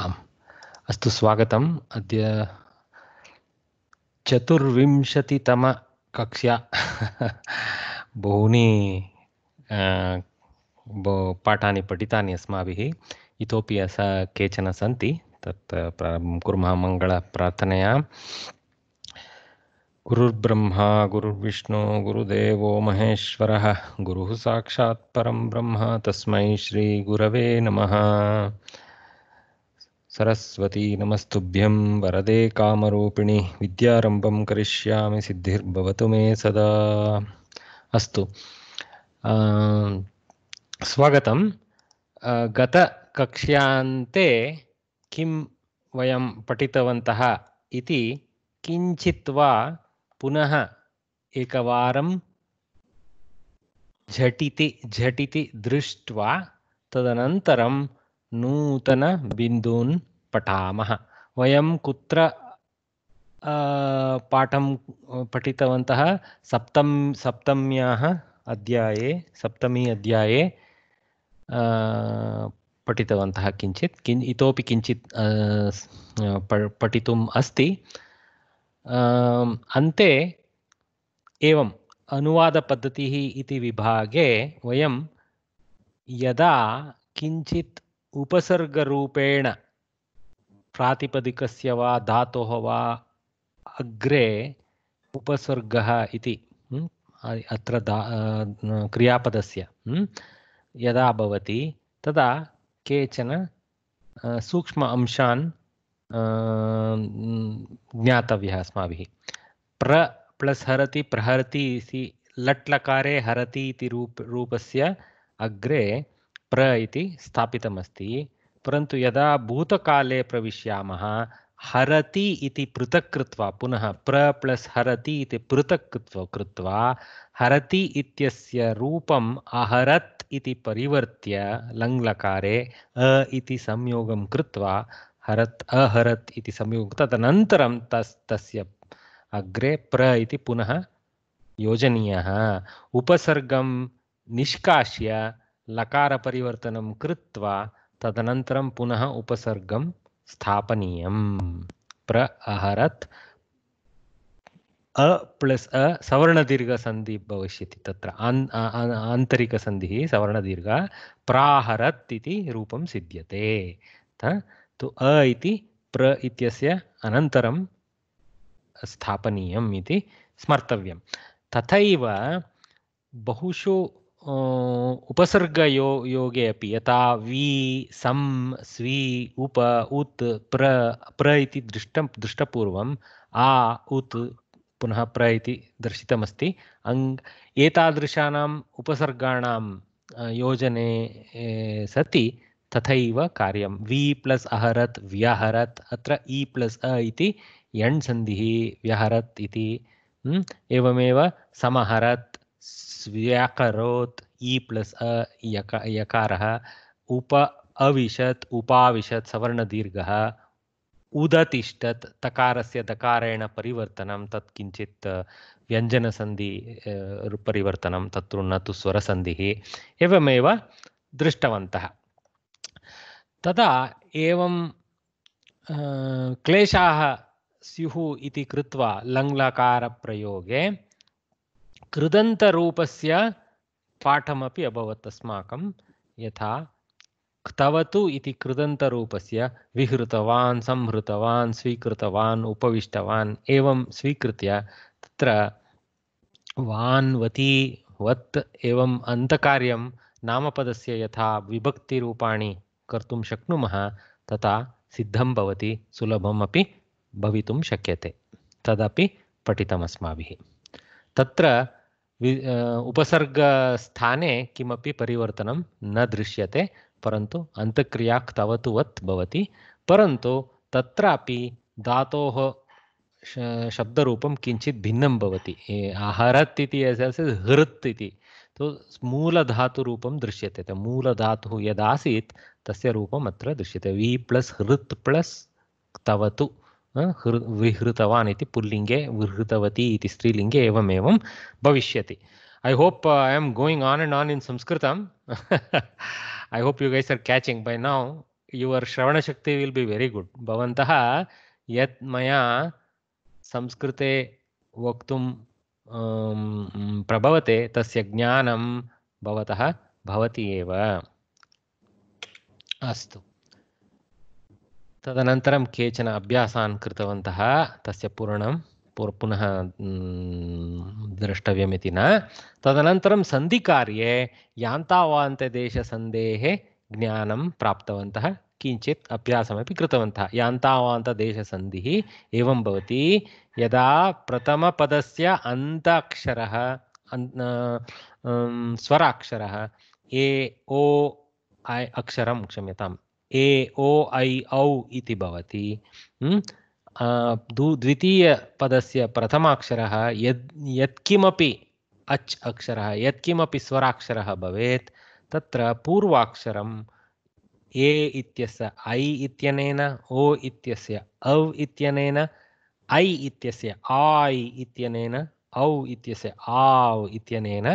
आम् अस्तु स्वागतम् अद्य चतुर्विंशतितमकक्ष्या बहूनि पाठानि पठितानि अस्माभिः इतोपि अस केचन सन्ति तत् कुर्मः मङ्गलप्रार्थनया गुरुर्ब्रह्मा गुरुर्विष्णु गुरुदेवो महेश्वरः गुरुः साक्षात् परं ब्रह्म तस्मै श्रीगुरवे नमः सरस्वती नमस्तुभ्यं वरदे कामरूपिणी विद्यारम्भं करिष्यामि सिद्धिर्भवतु मे सदा अस्तु स्वागतं गतकक्ष्यान्ते किं वयं पठितवन्तः इति किञ्चित् वा पुनः एकवारं झटिति झटिति दृष्ट्वा तदनन्तरं नूतनबिन्दून् पठामः वयं कुत्र पाठं पठितवन्तः सप्तम सप्तम्याः अध्याये सप्तमी अध्याये पठितवन्तः किञ्चित् किन् इतोपि किञ्चित् पठितुम् अस्ति अन्ते एवम् अनुवादपद्धतिः इति विभागे वयं यदा किञ्चित् ಉಪಸರ್ಗರೂಪೇಣ ಪ್ರಾತಿಪದಿಕಸ್ಯ ವಾ ಧಾತೋಃ ವಾ ಅಗ್ರೆ ಉಪಸರ್ಗ ಇತಿ ಅತ್ರ ದಾ ಕ್ರಿಯಾಪದಸ್ಯ ಯದಾ ಭವತಿ ತದಾ ಕೇಚನ ಸೂಕ್ಷ್ಮ ಅಂಶಾನ್ ಜ್ಞಾತವ್ಯ ಅಸ್ಮಾಭಿ ಪ್ರ ಪ್ಲಸ್ ಹರತಿ ಪ್ರಹರತಿ ಸಿ लट्लकारे ಹರತಿ ಇತಿ ರೂಪ ರೂಪಸ್ಯ ಅಗ್ರೆ प्र इति स्थापितमस्ति परन्तु यदा भूतकाले प्रविश्यामः हरति इति पृथक् कृत्वा पुनः प्र प्लस् हरति इति पृथक् कृत्वा कृत्वा हरति इत्यस्य रूपम् अहरत् इति परिवर्त्य लङ्लकारे अ इति संयोगं कृत्वा हरत् अहरत् इति संयोगं तदनन्तरं तस् तस्य अग्रे प्र इति पुनः योजनीयः उपसर्गं निष्कास्य लकारपरिवर्तनं कृत्वा तदनन्तरं पुनः उपसर्गं स्थापनीयं प्र अहरत् अ प्लस अ सवर्णदीर्घसन्धिः भविष्यति तत्र आन्तरिकसन्धिः सवर्णदीर्घ प्राहरत् इति रूपं सिद्ध्यते तु अ इति प्र इत्यस्य अनन्तरं स्थापनीयम् इति स्मर्तव्यं तथैव बहुषु उपसर्गयो योगे अपि यथा वि सं उप उत् प्र इति दृष्टं दृष्टपूर्वम् आ उत् पुनः प्र इति दर्शितमस्ति अङ् एतादृशानाम् उपसर्गाणां योजने सति तथैव कार्यं वि प्लस् अहरत् व्यहरत् अत्र इ प्लस् अ इति यण् सन्धिः व्यहरत् इति एवमेव समहरत् ಇ ಪ್ಲಸ್ ಅ ಯಕ ಯಕಾರ ಉಪ ಅವಿಶ ಉಪಾಶತ್ ಸವರ್ಣದೀರ್ಘ ಉದತಿಷತ್ ತಕಾರೇಣ ಪರಿವರ್ತನೆ ತತ್ಕಿತ್ ವ್ಯಂಜನಸಿ ಪರಿವರ್ತನೆ ತು ನೂ ಸ್ವರಸಿ ದೃಷ್ಟವಂತ ಕ್ಲೇಶ ಸ್ಯುತ್ ಲಂಗ್ಲಕಾರ ಪ್ರಯೋಗೇ कृदन्तरूपस्य पाठमपि अभवत् अस्माकं यथा क्तवतु इति कृदन्तरूपस्य विहृतवान् संहृतवान् स्वीकृतवान् उपविष्टवान् एवं स्वीकृत्य तत्र वान् वती वत् एवम् अन्तःकार्यं नामपदस्य यथा विभक्तिरूपाणि कर्तुं शक्नुमः तथा सिद्धं भवति सुलभमपि भवितुं शक्यते तदपि पठितमस्माभिः तत्र उपसर्ग स्थाने किमपि परिवर्तनं न दृश्यते परन्तु अन्तक्रिया तवतु वत् भवति परन्तु तत्रापि धातोः शब्दरूपं किञ्चित् भिन्नं भवति अहरत् इति हृत् इति तु मूलधातुरूपं दृश्यते मूलधातुः यदासीत् तस्य रूपम् अत्र दृश्यते वि प्लस् हृत् प्लस् तवतु हृ विहृतवान पुलिंगे विहृतवती स्त्रीलिंगे एवं भविष्य I hope I am going on and on in Sanskrit I hope you guess are catching by now your श्रवणशक्ति विल बी वेरी गुड भवंत मया संस्कृते वक्त प्रभवते तस्य ज्ञानं भवतः अस्तु तदनन्तरं केचन अभ्यासान् कृतवन्तः तस्य पूर्णं पुनः द्रष्टव्यमिति न तदनन्तरं सन्धिकार्ये यान्तावान्तदेशसन्धेः ज्ञानं प्राप्तवन्तः किञ्चित् अभ्यासमपि कृतवन्तः यान्तावान्तदेशसन्धिः एवं भवति यदा प्रथमपदस्य अन्ताक्षरः स्वराक्षरः ए ओ ऐ अक्षरं क्षम्यताम् ए ओ ऐ औ इति भवति हम्म? दु द्वितीयपदस्य प्रथमाक्षरः यद् यत्किमपि अच् अक्षरः यत्किमपि स्वराक्षरः भवेत् तत्र पूर्वाक्षरं ए इत्यस्य ऐ इत्यनेन ओ इत्यस्य औ इत्यनेन ऐ इत्यस्य आय् इत्यनेन औ इत्यस्य आव् इत्यनेन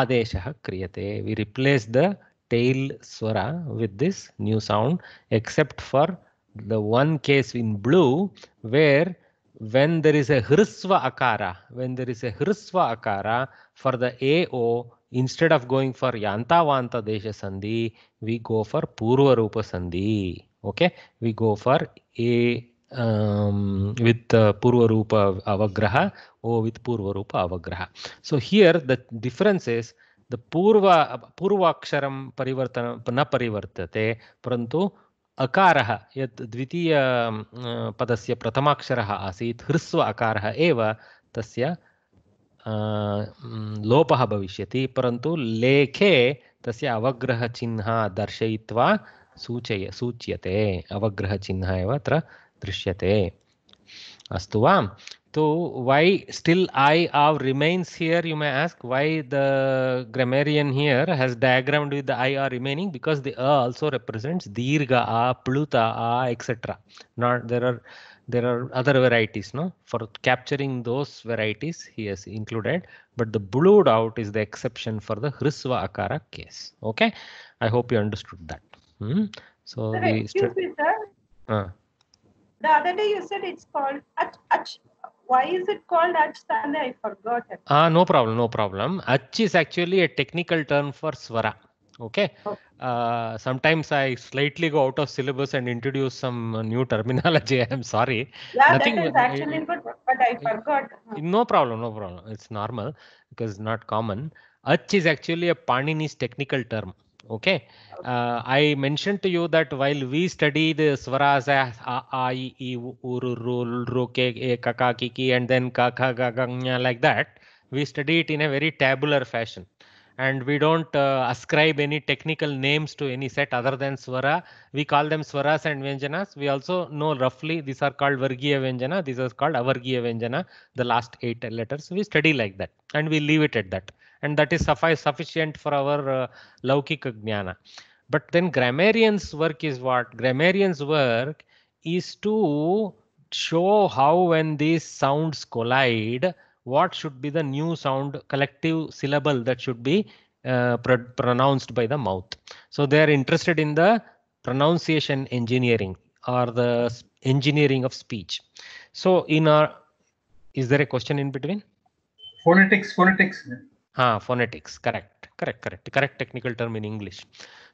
आदेशः क्रियते we replace the tail swara with this new sound except for the one case in blue where when there is a hrisva akara when there is a hrisva akara for the ao instead of going for yantavanta desha sandhi we go for purva rupa sandhi okay we go for a um, with uh, purva rupa avagraha or with purva rupa avagraha so here the difference is the पूर्व पूर्वाक्षर परिवर्तन न परिवर्तते परंतु अकार यत् द्वितीय अं, पदस्य प्रथमाक्षरः आसीत् हृस्व अकारः एव तस्य अं, लोपः भविष्यति लेखे तस्य अवग्रहचिह्नः दर्शय सूचय सूच्यते अवग्रहचिह्नः एव अत्र दृश्यते अस्तु वा So why still I R remains here? You may ask why the grammarian here has diagrammed with the I R remaining because the A also represents Dirga A, Pluta A, etc. Not there are there are other varieties no for capturing those varieties he has included but the blued out is the exception for the hrisva akara case okay i hope you understood that hmm? so sir, the excuse me, sir. Uh. the other day you said it's called ach, ach why is it called Ach I forgot. It. Uh, no problem, no problem. Ach is actually a technical term for Swara. Okay. Oh. Uh, sometimes I slightly go out of syllabus and introduce some new terminology. I'm sorry. Yeah, Nothing, that is uh, actually I, good, but I forgot. No problem, no problem. It's normal because not common. Ach is actually a Panini's technical term. Okay. Uh, I mentioned to you that while we study the swaras i e uru ru, ru, ke, e, ka, ka, ki, ki, and then ka, ga, ga, nya, like that, we study it in a very tabular fashion. And we don't uh, ascribe any technical names to any set other than swara. We call them swaras and vyanjanas. We also know roughly these are called vargiya vyanjana. These are called avargiya vyanjana. The last eight letters we study like that and we leave it at that and that is suffice sufficient for our uh, laukika jnana. But then grammarian's work is what? Grammarian's work is to show how when these sounds collide, what should be the new sound collective syllable that should be uh, pr pronounced by the mouth. So they are interested in the pronunciation engineering or the engineering of speech. So in our, is there a question in between? Phonetics, phonetics. Ah, phonetics, correct, correct, correct, correct technical term in English.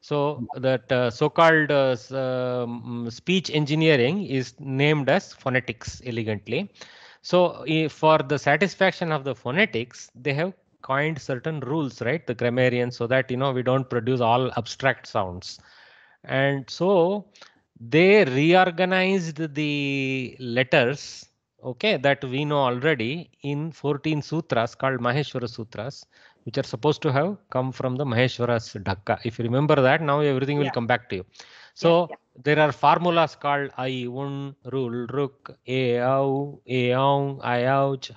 So hmm. that uh, so-called uh, um, speech engineering is named as phonetics elegantly. So for the satisfaction of the phonetics, they have coined certain rules, right? The grammarian, so that you know we don't produce all abstract sounds, and so they reorganized the letters okay that we know already in 14 sutras called maheshwara sutras which are supposed to have come from the maheshwara's dhakka if you remember that now everything yeah. will come back to you so yeah, yeah. there are formulas called i un rule ruk e au e aung i ouch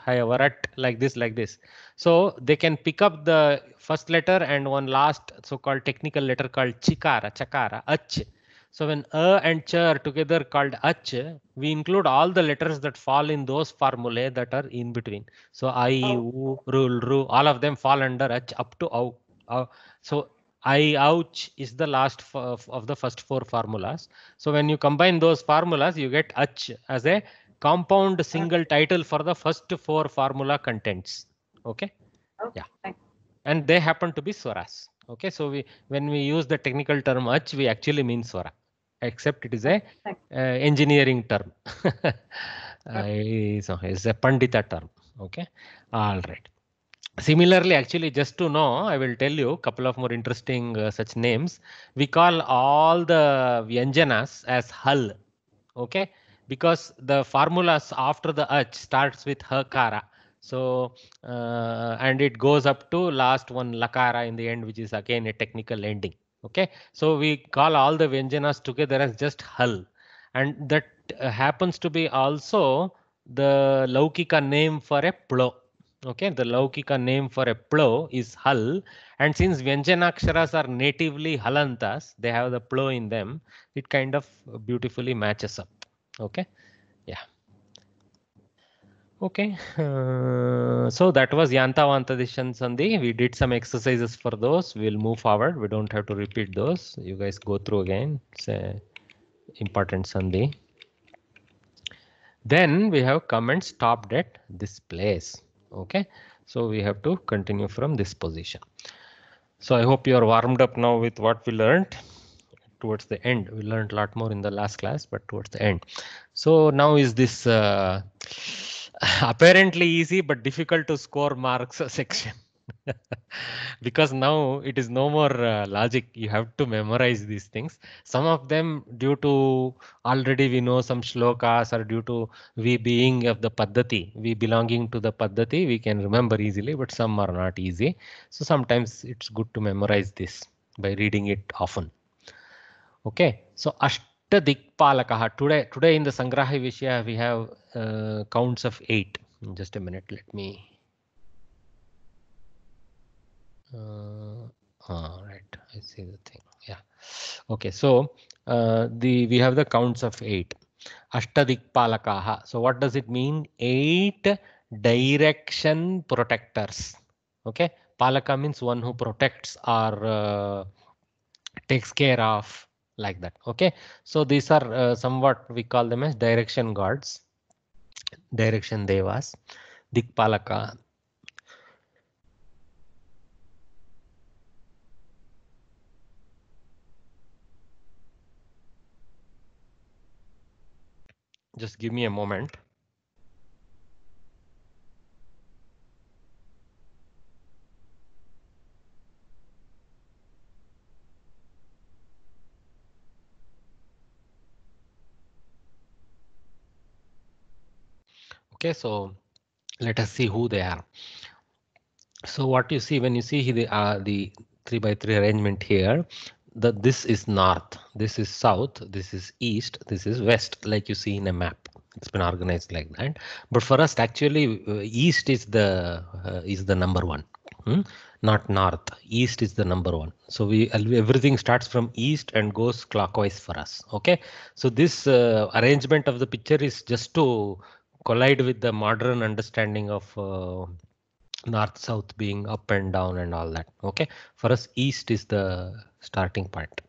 like this like this so they can pick up the first letter and one last so called technical letter called chikara chakara ach so when a and ch are together called ach, we include all the letters that fall in those formulae that are in between. So i, oh. u, ru, all of them fall under ach up to au. au. So i, ouch is the last of, of the first four formulas. So when you combine those formulas, you get ach as a compound single title for the first four formula contents. Okay. okay. Yeah. Thanks. And they happen to be swaras. Okay. So we when we use the technical term ach, we actually mean swara except it is a uh, engineering term. uh, so uh, it's a Pandita term. Okay. All right. Similarly, actually, just to know, I will tell you a couple of more interesting uh, such names. We call all the Vyanjanas as Hal. Okay. Because the formulas after the H starts with Hakara. So, uh, and it goes up to last one Lakara in the end, which is again a technical ending okay so we call all the vyanjanas together as just hal and that uh, happens to be also the laukika name for a plow. okay the laukika name for a plow is hal and since vyanjanaksharas are natively halantas they have the plow in them it kind of beautifully matches up okay Okay, uh, so that was Yanta Vantadishan Sandhi. We did some exercises for those. We'll move forward. We don't have to repeat those. You guys go through again. It's a important Sandhi. Then we have come and stopped at this place. Okay, so we have to continue from this position. So I hope you are warmed up now with what we learned towards the end. We learned a lot more in the last class, but towards the end. So now is this. Uh, apparently easy but difficult to score marks section because now it is no more uh, logic you have to memorize these things some of them due to already we know some shlokas or due to we being of the paddhati we belonging to the paddhati we can remember easily but some are not easy so sometimes it's good to memorize this by reading it often okay so Ekta Dikpalakaha. Today, today in the Sangraha Vishya, we have uh, counts of eight. In just a minute, let me. Uh, all ah, right, I see the thing. Yeah. Okay, so uh, the we have the counts of eight. Ashtadikpalakaha. So what does it mean? Eight direction protectors. Okay, palaka means one who protects or uh, takes care of like that. OK, so these are uh, somewhat we call them as direction gods, direction devas, dikpalaka. Just give me a moment. Okay, so let us see who they are. So what you see when you see the uh, the three by three arrangement here, that this is north, this is south, this is east, this is west, like you see in a map. It's been organized like that. But for us, actually, uh, east is the uh, is the number one. Hmm? Not north. East is the number one. So we uh, everything starts from east and goes clockwise for us. OK, so this uh, arrangement of the picture is just to collide with the modern understanding of uh, north south being up and down and all that okay for us east is the starting point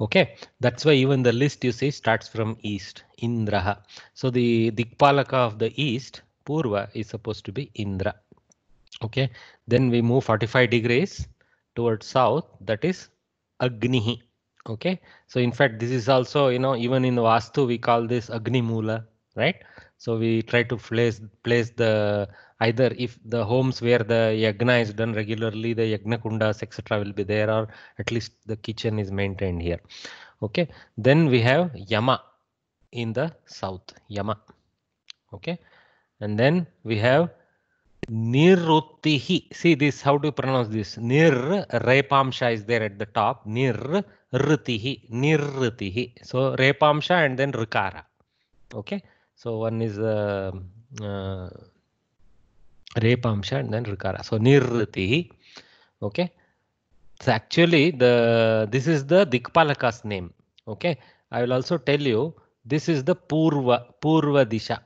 okay that's why even the list you see starts from east indraha so the dikpalaka of the east purva is supposed to be indra okay then we move 45 degrees towards south that is agnihi okay so in fact this is also you know even in vastu we call this agni mula right so we try to place place the either if the homes where the yagna is done regularly, the yagna kundas etc. will be there, or at least the kitchen is maintained here. Okay, then we have yama in the south yama. Okay, and then we have Nirutihi. See this, how do you pronounce this? Nir, Repamsha is there at the top. Nir, Rutihi, Nirrutihi. So Repamsha and then Rukara. Okay. So one is uh, uh, repamsha and then rikara. So nirriti. Okay. So actually the this is the Dikpalaka's name. Okay. I will also tell you this is the Purva Purva Disha.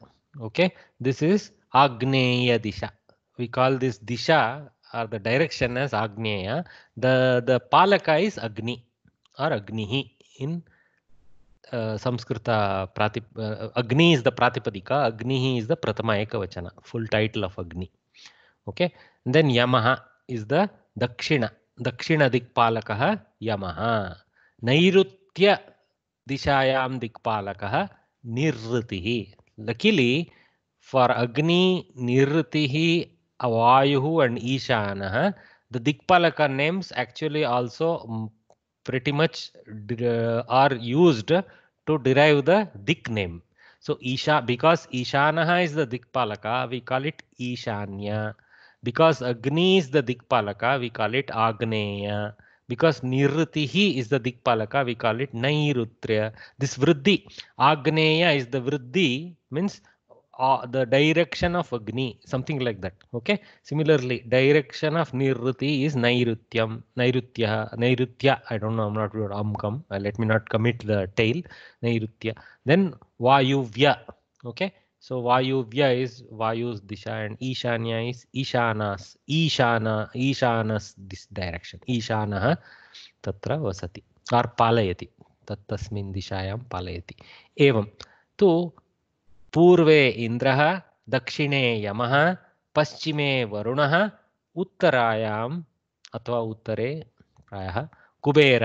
Okay. This is Agneya Disha. We call this Disha or the direction as Agneya. The the Palaka is Agni or Agnihi in Sanskrit ಪ್ರಾತಿ ಅಗ್ನಿ is the ಪ್ರಾತಿಪದಿಕ ಅಗ್ನಿ is the ಪ್ರಥಮ ಏಕವಚನ full title of ಅಗ್ನಿ okay then ಯಮಃ is the ದಕ್ಷಿಣ ದಕ್ಷಿಣ ದಿಕ್ಪಾಲಕ ಯಮಃ ನೈಋತ್ಯ ದಿಶಾಯಾಂ ದಿಕ್ಪಾಲಕ ನಿರ್ಋತಿ luckily for ಅಗ್ನಿ ನಿರ್ಋತಿ ಅವಾಯು ಅಂಡ್ ಈಶಾನ ದ ದಿಕ್ಪಾಲಕ names actually also pretty much uh, are used to derive the dik name. So Isha, because Ishanaha is the Dikpalaka, we call it Ishanya. Because Agni is the Dikpalaka, we call it Agneya. Because Nirutihi is the Dikpalaka, we call it Nairutrya. This Vriddhi, Agneya is the Vriddhi, means uh, the direction of Agni, something like that. Okay. Similarly, direction of Nirruti is Nairutyam, Nairutya, Nairutya. I don't know. I'm not sure. Amkam. Uh, let me not commit the tail. Nairutya. Then Vayuvya. Okay. So Vayuvya is Vayu's Disha and Ishanya is Ishanas. Ishana, Ishanas this direction. Ishanaha tatra vasati or palayati. Tattasmin dishayam palayati. Evam. So पूर्वे इंद्र दक्षिणे यम पश्चिमे वरुण उत्तरायाम् अथवा उत्तरे प्राय Kuber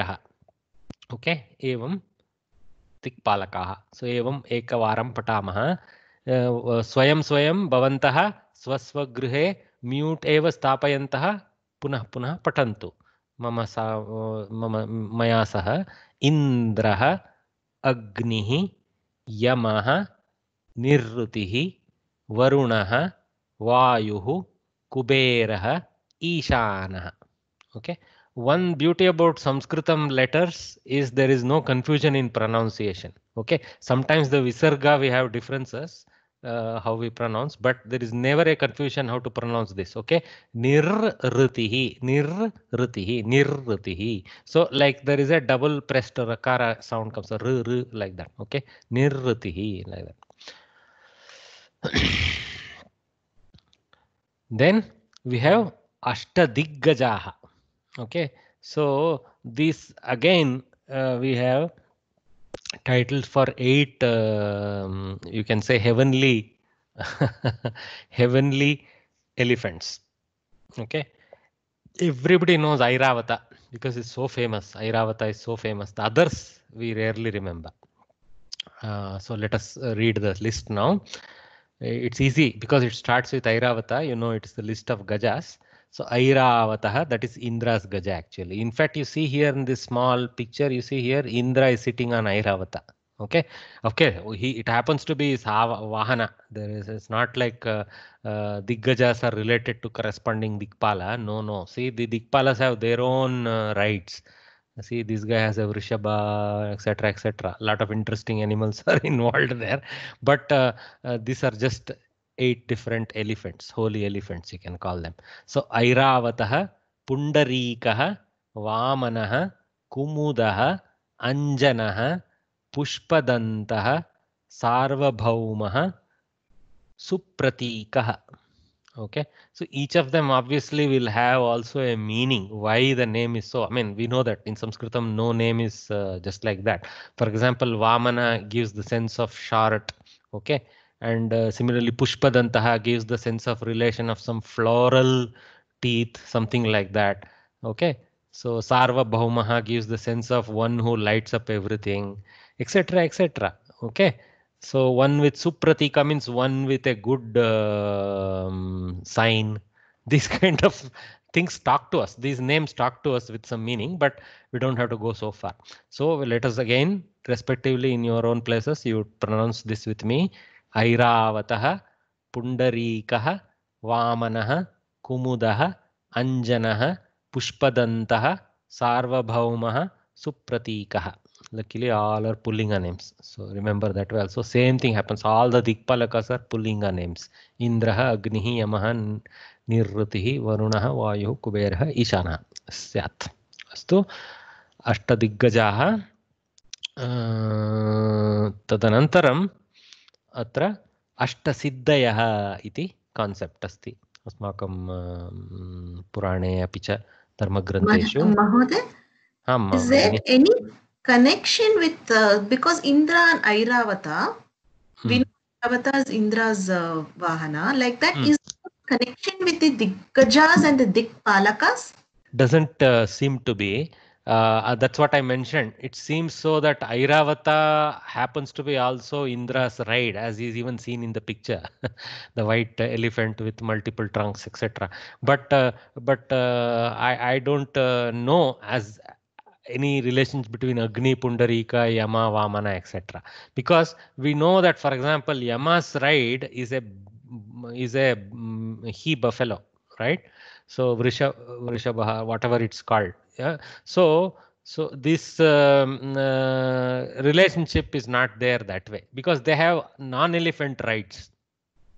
okay एवं दिक्पालकाः सो एवं एक पटा स्वयं स्वयं स्वस्वगृह म्यूट एव स्थापय पुनः पुनः पठंत मम सा मम मया सह इंद्र अग्नि यम निर्ऋतिः वरुणः वायुः कुबेरः ईशानः okay one beauty about sanskritam letters is there is no confusion in pronunciation okay sometimes the visarga we have differences uh, how we pronounce but there is never a confusion how to pronounce this okay nirritihi nirritihi nirritihi so like there is a double pressed rakara sound comes a r, r like that okay nirritihi like that then we have Ashtadiggajaha. Okay, so this again uh, we have titles for eight, uh, you can say heavenly, heavenly elephants. Okay, everybody knows Airavata because it's so famous. Airavata is so famous. The others we rarely remember. Uh, so let us uh, read the list now it's easy because it starts with Airavata. You know, it's the list of gajas. So Airavata, that is Indra's gaja actually. In fact, you see here in this small picture, you see here Indra is sitting on Airavata. Okay, okay. Oh, he it happens to be his Vahana. There is it's not like uh, uh, Diggajas are related to corresponding Dikpala. No, no. See, the Dikpalas have their own uh, rights. see this guy has a vrishaba etc etc lot of interesting animals are involved there but uh, uh, these are just eight different elephants holy elephants you can call them so airavatah pundarikah vamanah kumudah anjanah pushpadantah sarvabhaumah supratikah Okay, so each of them obviously will have also a meaning why the name is so. I mean, we know that in Sanskritam, no name is uh, just like that. For example, Vamana gives the sense of short. Okay, and uh, similarly, Pushpadantaha gives the sense of relation of some floral teeth, something like that. Okay, so Sarva Bhaumaha gives the sense of one who lights up everything, etc. etc. Okay, So one with Supratika means one with a good um, sign. These kind of things talk to us. These names talk to us with some meaning, but we don't have to go so far. So let us again, respectively, in your own places, you pronounce this with me. Airavatah, Pundarikah, Vamanah, Kumudah, Anjanah, pushpadantah Sarvabhaumah, Supratikah. luckily all are pullinga names so remember that well so same thing happens all the dikpalakas are pullinga names indraha agnihi yamaha nirrutihi varunaha vayuh kuberah ishana syat astu ashta अष्टदिग्गजाः तदनन्तरम् अत्र अष्टसिद्धयः इति concept अस्ति अस्माकं पुराणे अपि च धर्मग्रन्थेषु आम् connection with uh, because Indra and Airavata, hmm. we know Airavata is Indra's uh, Vahana. Like that hmm. is connection with the Diggajas and the Dikpalakas? Doesn't uh, seem to be. Uh, uh that's what I mentioned. It seems so that Airavata happens to be also Indra's ride, as is even seen in the picture, the white uh, elephant with multiple trunks, etc. But uh, but uh, I I don't uh, know as any relations between Agni, Pundarika, Yama, Vamana, etc. Because we know that, for example, Yama's ride is a is a mm, he buffalo, right? So Vrisha, Vrishabha, whatever it's called. Yeah. So so this um, uh, relationship is not there that way because they have non-elephant rides.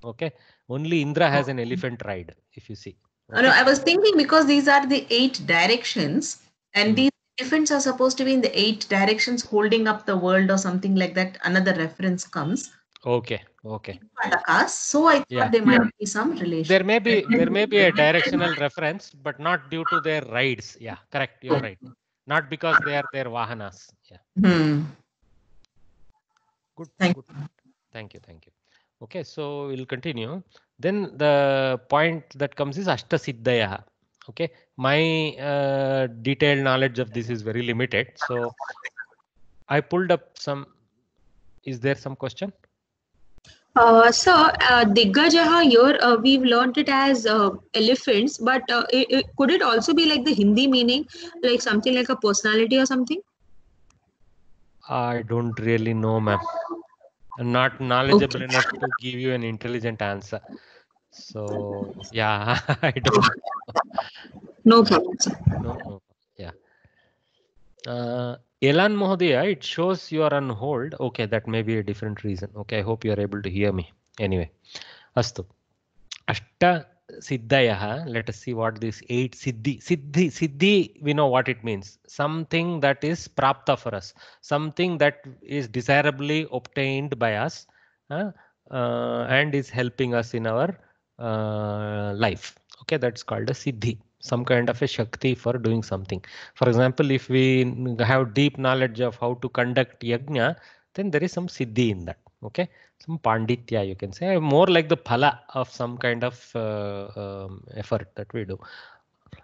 Okay. Only Indra has an elephant ride, if you see. Okay? No, I was thinking because these are the eight directions and hmm. these elephants are supposed to be in the eight directions holding up the world or something like that. Another reference comes. Okay. Okay. So I thought yeah. there might be some relation. There may be there may be a directional reference, but not due to their rides. Yeah, correct. You're right. Not because they are their vahanas. Yeah. Hmm. Good. Thank good. You. Thank you. Thank you. Okay, so we'll continue. Then the point that comes is ashtasiddaya okay my uh, detailed knowledge of this is very limited so i pulled up some is there some question uh, so uh, Diggajaha here, uh, we've learned it as uh, elephants, but uh, it, it, could it also be like the Hindi meaning, like something like a personality or something? I don't really know, ma'am. I'm not knowledgeable okay. enough to give you an intelligent answer. So yeah, I don't. No problem. No, no, yeah. Uh, Elan Mohodaya, it shows you are on hold. Okay, that may be a different reason. Okay, I hope you are able to hear me. Anyway, Astu. Ashta Siddhayaha, let us see what this eight Siddhi, Siddhi, Siddhi, we know what it means. Something that is prapta for us, something that is desirably obtained by us uh, uh, and is helping us in our uh, life. Okay, that's called a siddhi, some kind of a shakti for doing something. For example, if we have deep knowledge of how to conduct yajna, then there is some siddhi in that. Okay, some panditya you can say, more like the phala of some kind of uh, um, effort that we do.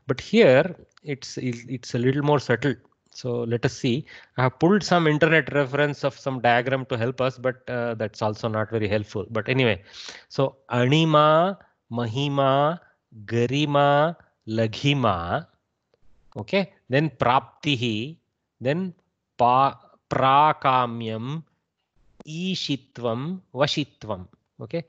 But here it's it's a little more subtle. So let us see. I have pulled some internet reference of some diagram to help us, but uh, that's also not very helpful. But anyway, so anima महिमा गरिमा लघिमा okay then प्राप्ति then पा प्राकाम्यम ईशित्व वशित्व okay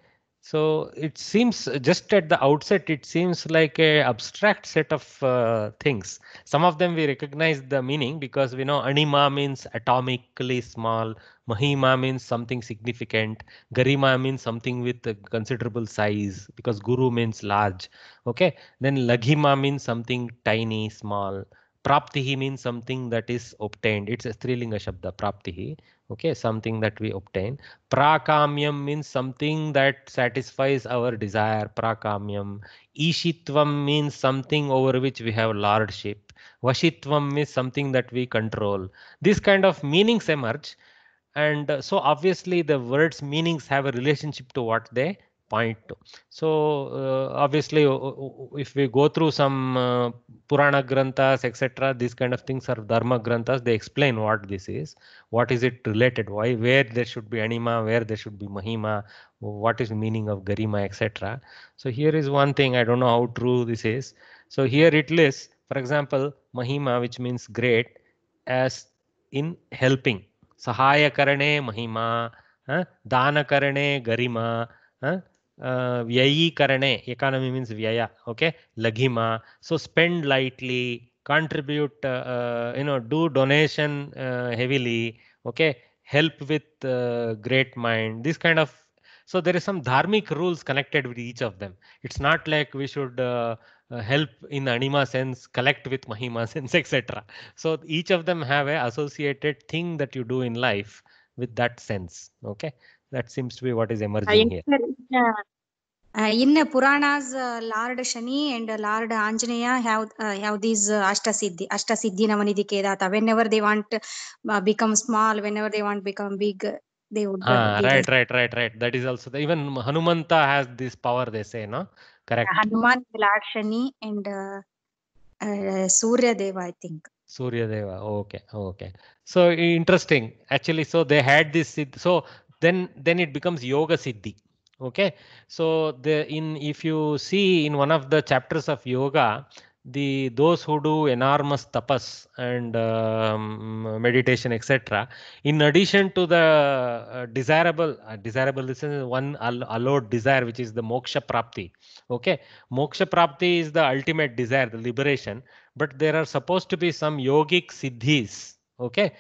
So it seems just at the outset, it seems like a abstract set of uh, things. Some of them we recognize the meaning because we know anima means atomically small, mahima means something significant, garima means something with considerable size because guru means large. Okay, then laghima means something tiny, small, Praptihi means something that is obtained. It's a Strilinga Shabda, Praptihi. Okay, something that we obtain. Prakamyam means something that satisfies our desire, Prakamyam. Ishitvam means something over which we have lordship. Vashitvam means something that we control. These kind of meanings emerge. And uh, so obviously the words meanings have a relationship to what they point. So uh, obviously, uh, uh, uh, if we go through some uh, Purana granthas, etc., these kind of things are Dharma granthas. They explain what this is, what is it related, why, where there should be anima, where there should be mahima, what is the meaning of garima, etc. So here is one thing. I don't know how true this is. So here it lists, for example, mahima, which means great, as in helping. Sahaya karane mahima, huh? dana karane garima. Huh? uh, karane economy means vyaya okay laghima so spend lightly contribute uh, you know do donation heavily okay help with great mind this kind of so there is some dharmic rules connected with each of them it's not like we should uh, uh, help in anima sense collect with mahima sense etc so each of them have a associated thing that you do in life with that sense okay that seems to be what is emerging in, here uh, in the Puranas, uh, Lord Shani and uh, Lord Anjaneya have uh, have these uh, Ashtasiddhi, Ashtasiddhi Namanidhi Kedata. Whenever they want become small, whenever they want become big, they would. Ah, right, right, right, right, right. That is also the, even Hanumanta has this power. They say, no, correct. Hanuman, Lord Shani, and uh, Surya Deva, I think. Surya Deva. Okay, okay. So interesting. Actually, so they had this. So then then it becomes yoga siddhi okay so the in if you see in one of the chapters of yoga the those who do enormous tapas and um, meditation etc in addition to the uh, desirable uh, desirable this is one allowed desire which is the moksha prapti okay moksha prapti is the ultimate desire the liberation but there are supposed to be some yogic siddhis okay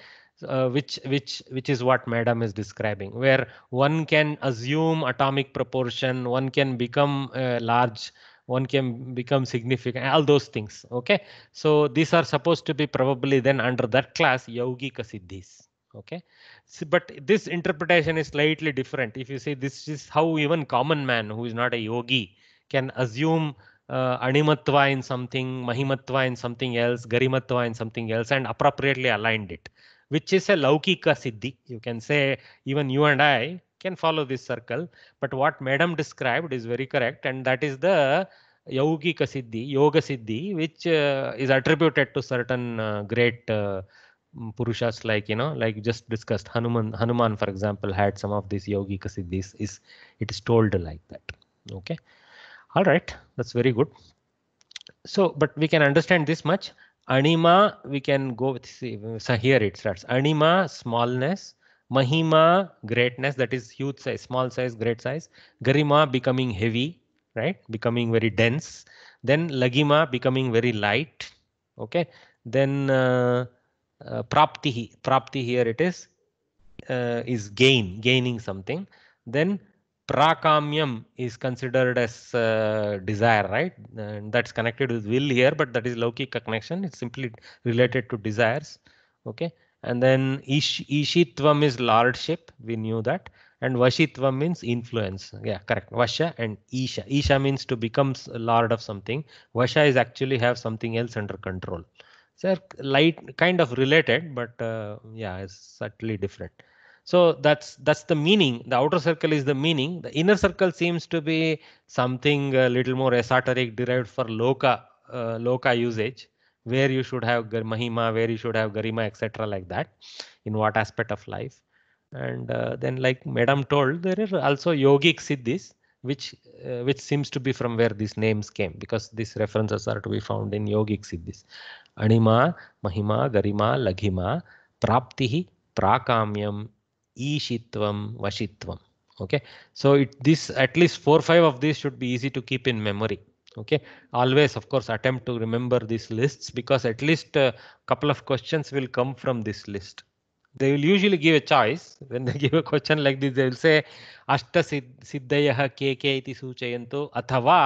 uh, which which which is what madam is describing where one can assume atomic proportion one can become uh, large one can become significant all those things okay so these are supposed to be probably then under that class yogika siddhis okay so, but this interpretation is slightly different if you say this is how even common man who is not a yogi can assume uh, animatva in something, mahimatva in something else, garimatva in something else, and appropriately aligned it which is a laukika siddhi. You can say even you and I can follow this circle. But what madam described is very correct, and that is the yogika siddhi, yoga siddhi, which uh, is attributed to certain uh, great uh, mm, purushas, like you know, like just discussed. Hanuman, Hanuman, for example, had some of these yogika siddhis. Is it is told like that? Okay, all right, that's very good. So, but we can understand this much Anima, we can go with, so here it starts. Anima, smallness. Mahima, greatness, that is huge size, small size, great size. Garima, becoming heavy, right? Becoming very dense. Then Lagima, becoming very light. Okay. Then uh, uh, Prapti, Prapti here it is, uh, is gain, gaining something. Then prakamyam is considered as uh, desire, right? And that's connected with will here, but that is laukika connection. It's simply related to desires. Okay. And then ish, ishitvam is lordship. We knew that. And vashitvam means influence. Yeah, correct. Vasha and isha. Isha means to become lord of something. Vasha is actually have something else under control. So light kind of related, but uh, yeah, it's subtly different so that's that's the meaning the outer circle is the meaning the inner circle seems to be something a little more esoteric derived for loka uh, loka usage where you should have mahima where you should have garima etc like that in what aspect of life and uh, then like madam told there are also yogic siddhis which uh, which seems to be from where these names came because these references are to be found in yogic siddhis anima mahima garima laghima praptihi prakamyam ishitvam, vashitvam. Okay, so it this at least four five of these should be easy to keep in memory. Okay, always of course attempt to remember these lists because at least a couple of questions will come from this list. They will usually give a choice when they give a question like this. They will say ashta siddhayah kk iti suchayanto athava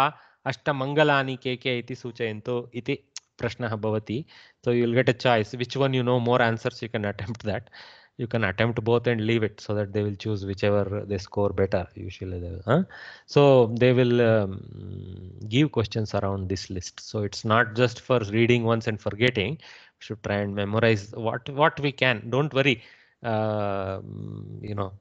ashta mangalani kk iti इति iti इति bhavati so you will get a choice which one you know more answers you can attempt that uh, you can attempt both and leave it so that they will choose whichever they score better usually they will, huh? so they will um, give questions around this list so it's not just for reading once and forgetting we should try and memorize what what we can don't worry uh, you know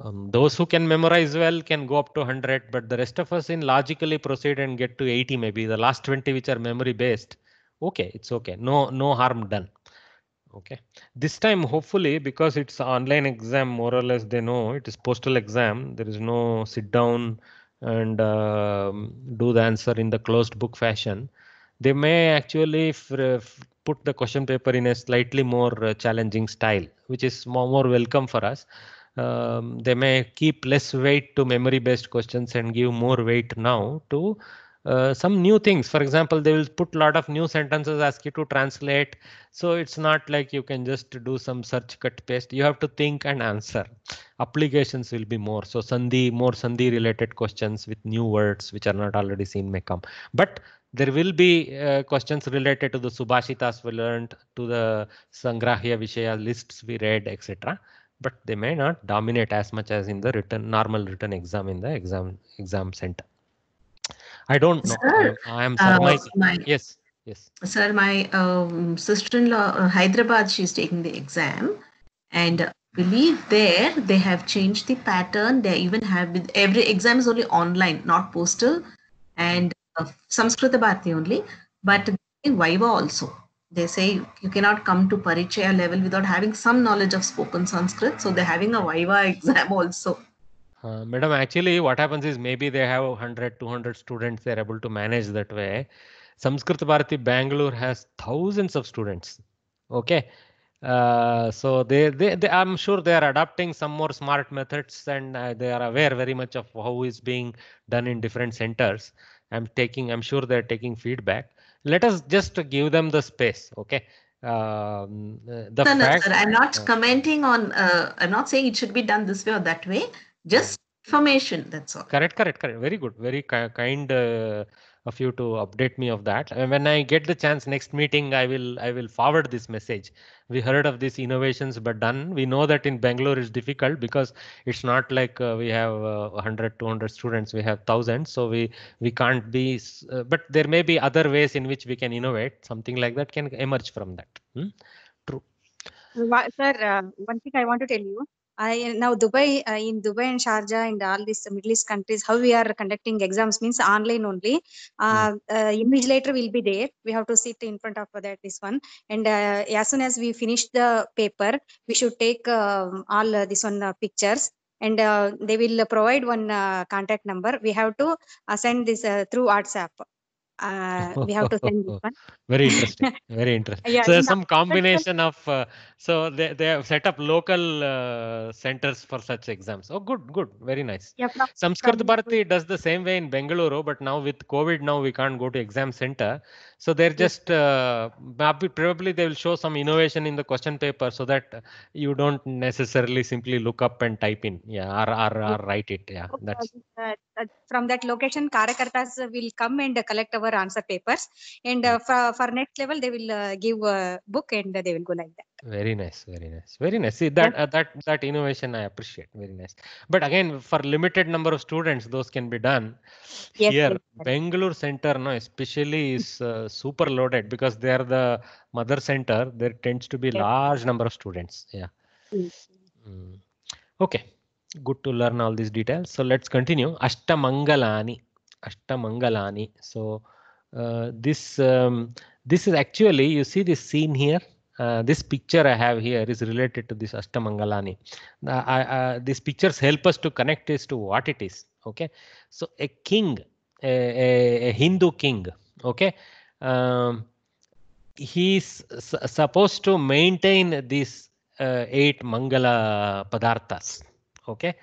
um, those who can memorize well can go up to 100 but the rest of us in logically proceed and get to 80 maybe the last 20 which are memory based okay it's okay no no harm done okay this time hopefully because it's online exam more or less they know it is postal exam there is no sit down and uh, do the answer in the closed book fashion they may actually uh, put the question paper in a slightly more uh, challenging style which is more, more welcome for us um, they may keep less weight to memory based questions and give more weight now to uh, some new things. For example, they will put a lot of new sentences, ask you to translate. So it's not like you can just do some search, cut, paste. You have to think and answer. Applications will be more. So Sandhi, more Sandhi related questions with new words which are not already seen may come. But there will be uh, questions related to the Subhashitas we learned, to the Sangrahya Vishaya lists we read, etc. But they may not dominate as much as in the written normal written exam in the exam exam center. I don't know. Sir, I am sorry. Uh, my, yes, yes. Sir, my um, sister-in-law, uh, Hyderabad, she's taking the exam, and uh, believe there they have changed the pattern. They even have been, every exam is only online, not postal, and uh, Sanskrit Bharati only, but in Viva also. They say you cannot come to Parichaya level without having some knowledge of spoken Sanskrit. So they're having a Viva exam also. Uh, madam, actually, what happens is maybe they have 100, 200 students. They're able to manage that way. Sanskrit Bharati Bangalore has thousands of students. Okay. Uh, so they, they, they, I'm sure they are adopting some more smart methods and uh, they are aware very much of how is being done in different centers. I'm taking, I'm sure they're taking feedback. Let us just give them the space. Okay. Um, uh, the no, fact, no, sir. I'm not uh. commenting on, uh, I'm not saying it should be done this way or that way. Just information, that's all. Correct, correct, correct. Very good. Very kind uh, of you to update me of that. And when I get the chance next meeting, I will I will forward this message. We heard of these innovations, but done. We know that in Bangalore is difficult because it's not like uh, we have uh, 100, 200 students. We have thousands, so we we can't be. Uh, but there may be other ways in which we can innovate. Something like that can emerge from that. Hmm? True. Sir, uh, one thing I want to tell you I now Dubai uh, in Dubai and Sharjah and all these Middle East countries how we are conducting exams means online only. Uh, hmm. uh, invigilator will be there. We have to sit in front of that this one. And uh, as soon as we finish the paper, we should take um, all uh, this one uh, pictures and uh, they will provide one contact number. We have to send this through WhatsApp uh, we have to send this one. Very interesting. Very interesting. yeah, so there's some combination of uh, so they, they have set up local uh, centers for such exams. Oh, good, good, very nice. Yeah, from, Sanskrit from Bharati does the same way in Bengaluru, but now with COVID, now we can't go to exam center so they're just uh, probably they will show some innovation in the question paper so that you don't necessarily simply look up and type in yeah or, or, or write it yeah that's uh, uh, from that location karakartas will come and collect our answer papers and hmm. uh, for, for next level they will uh, give a book and they will go like that very nice very nice very nice see that yeah. uh, that that innovation i appreciate very nice but again for limited number of students those can be done yes, here yes. bangalore center no especially is uh, super loaded because they are the mother center there tends to be yes. large number of students yeah mm. mm. okay good to learn all these details so let's continue ashtamangalani ashtamangalani so uh, this um, this is actually you see this scene here uh, this picture I have here is related to this Ashtamangalani. Uh, uh, these pictures help us to connect this to what it is. Okay, so a king, a, a, a Hindu king. Okay, um, he's supposed to maintain these uh, eight Mangala Padarthas. Okay,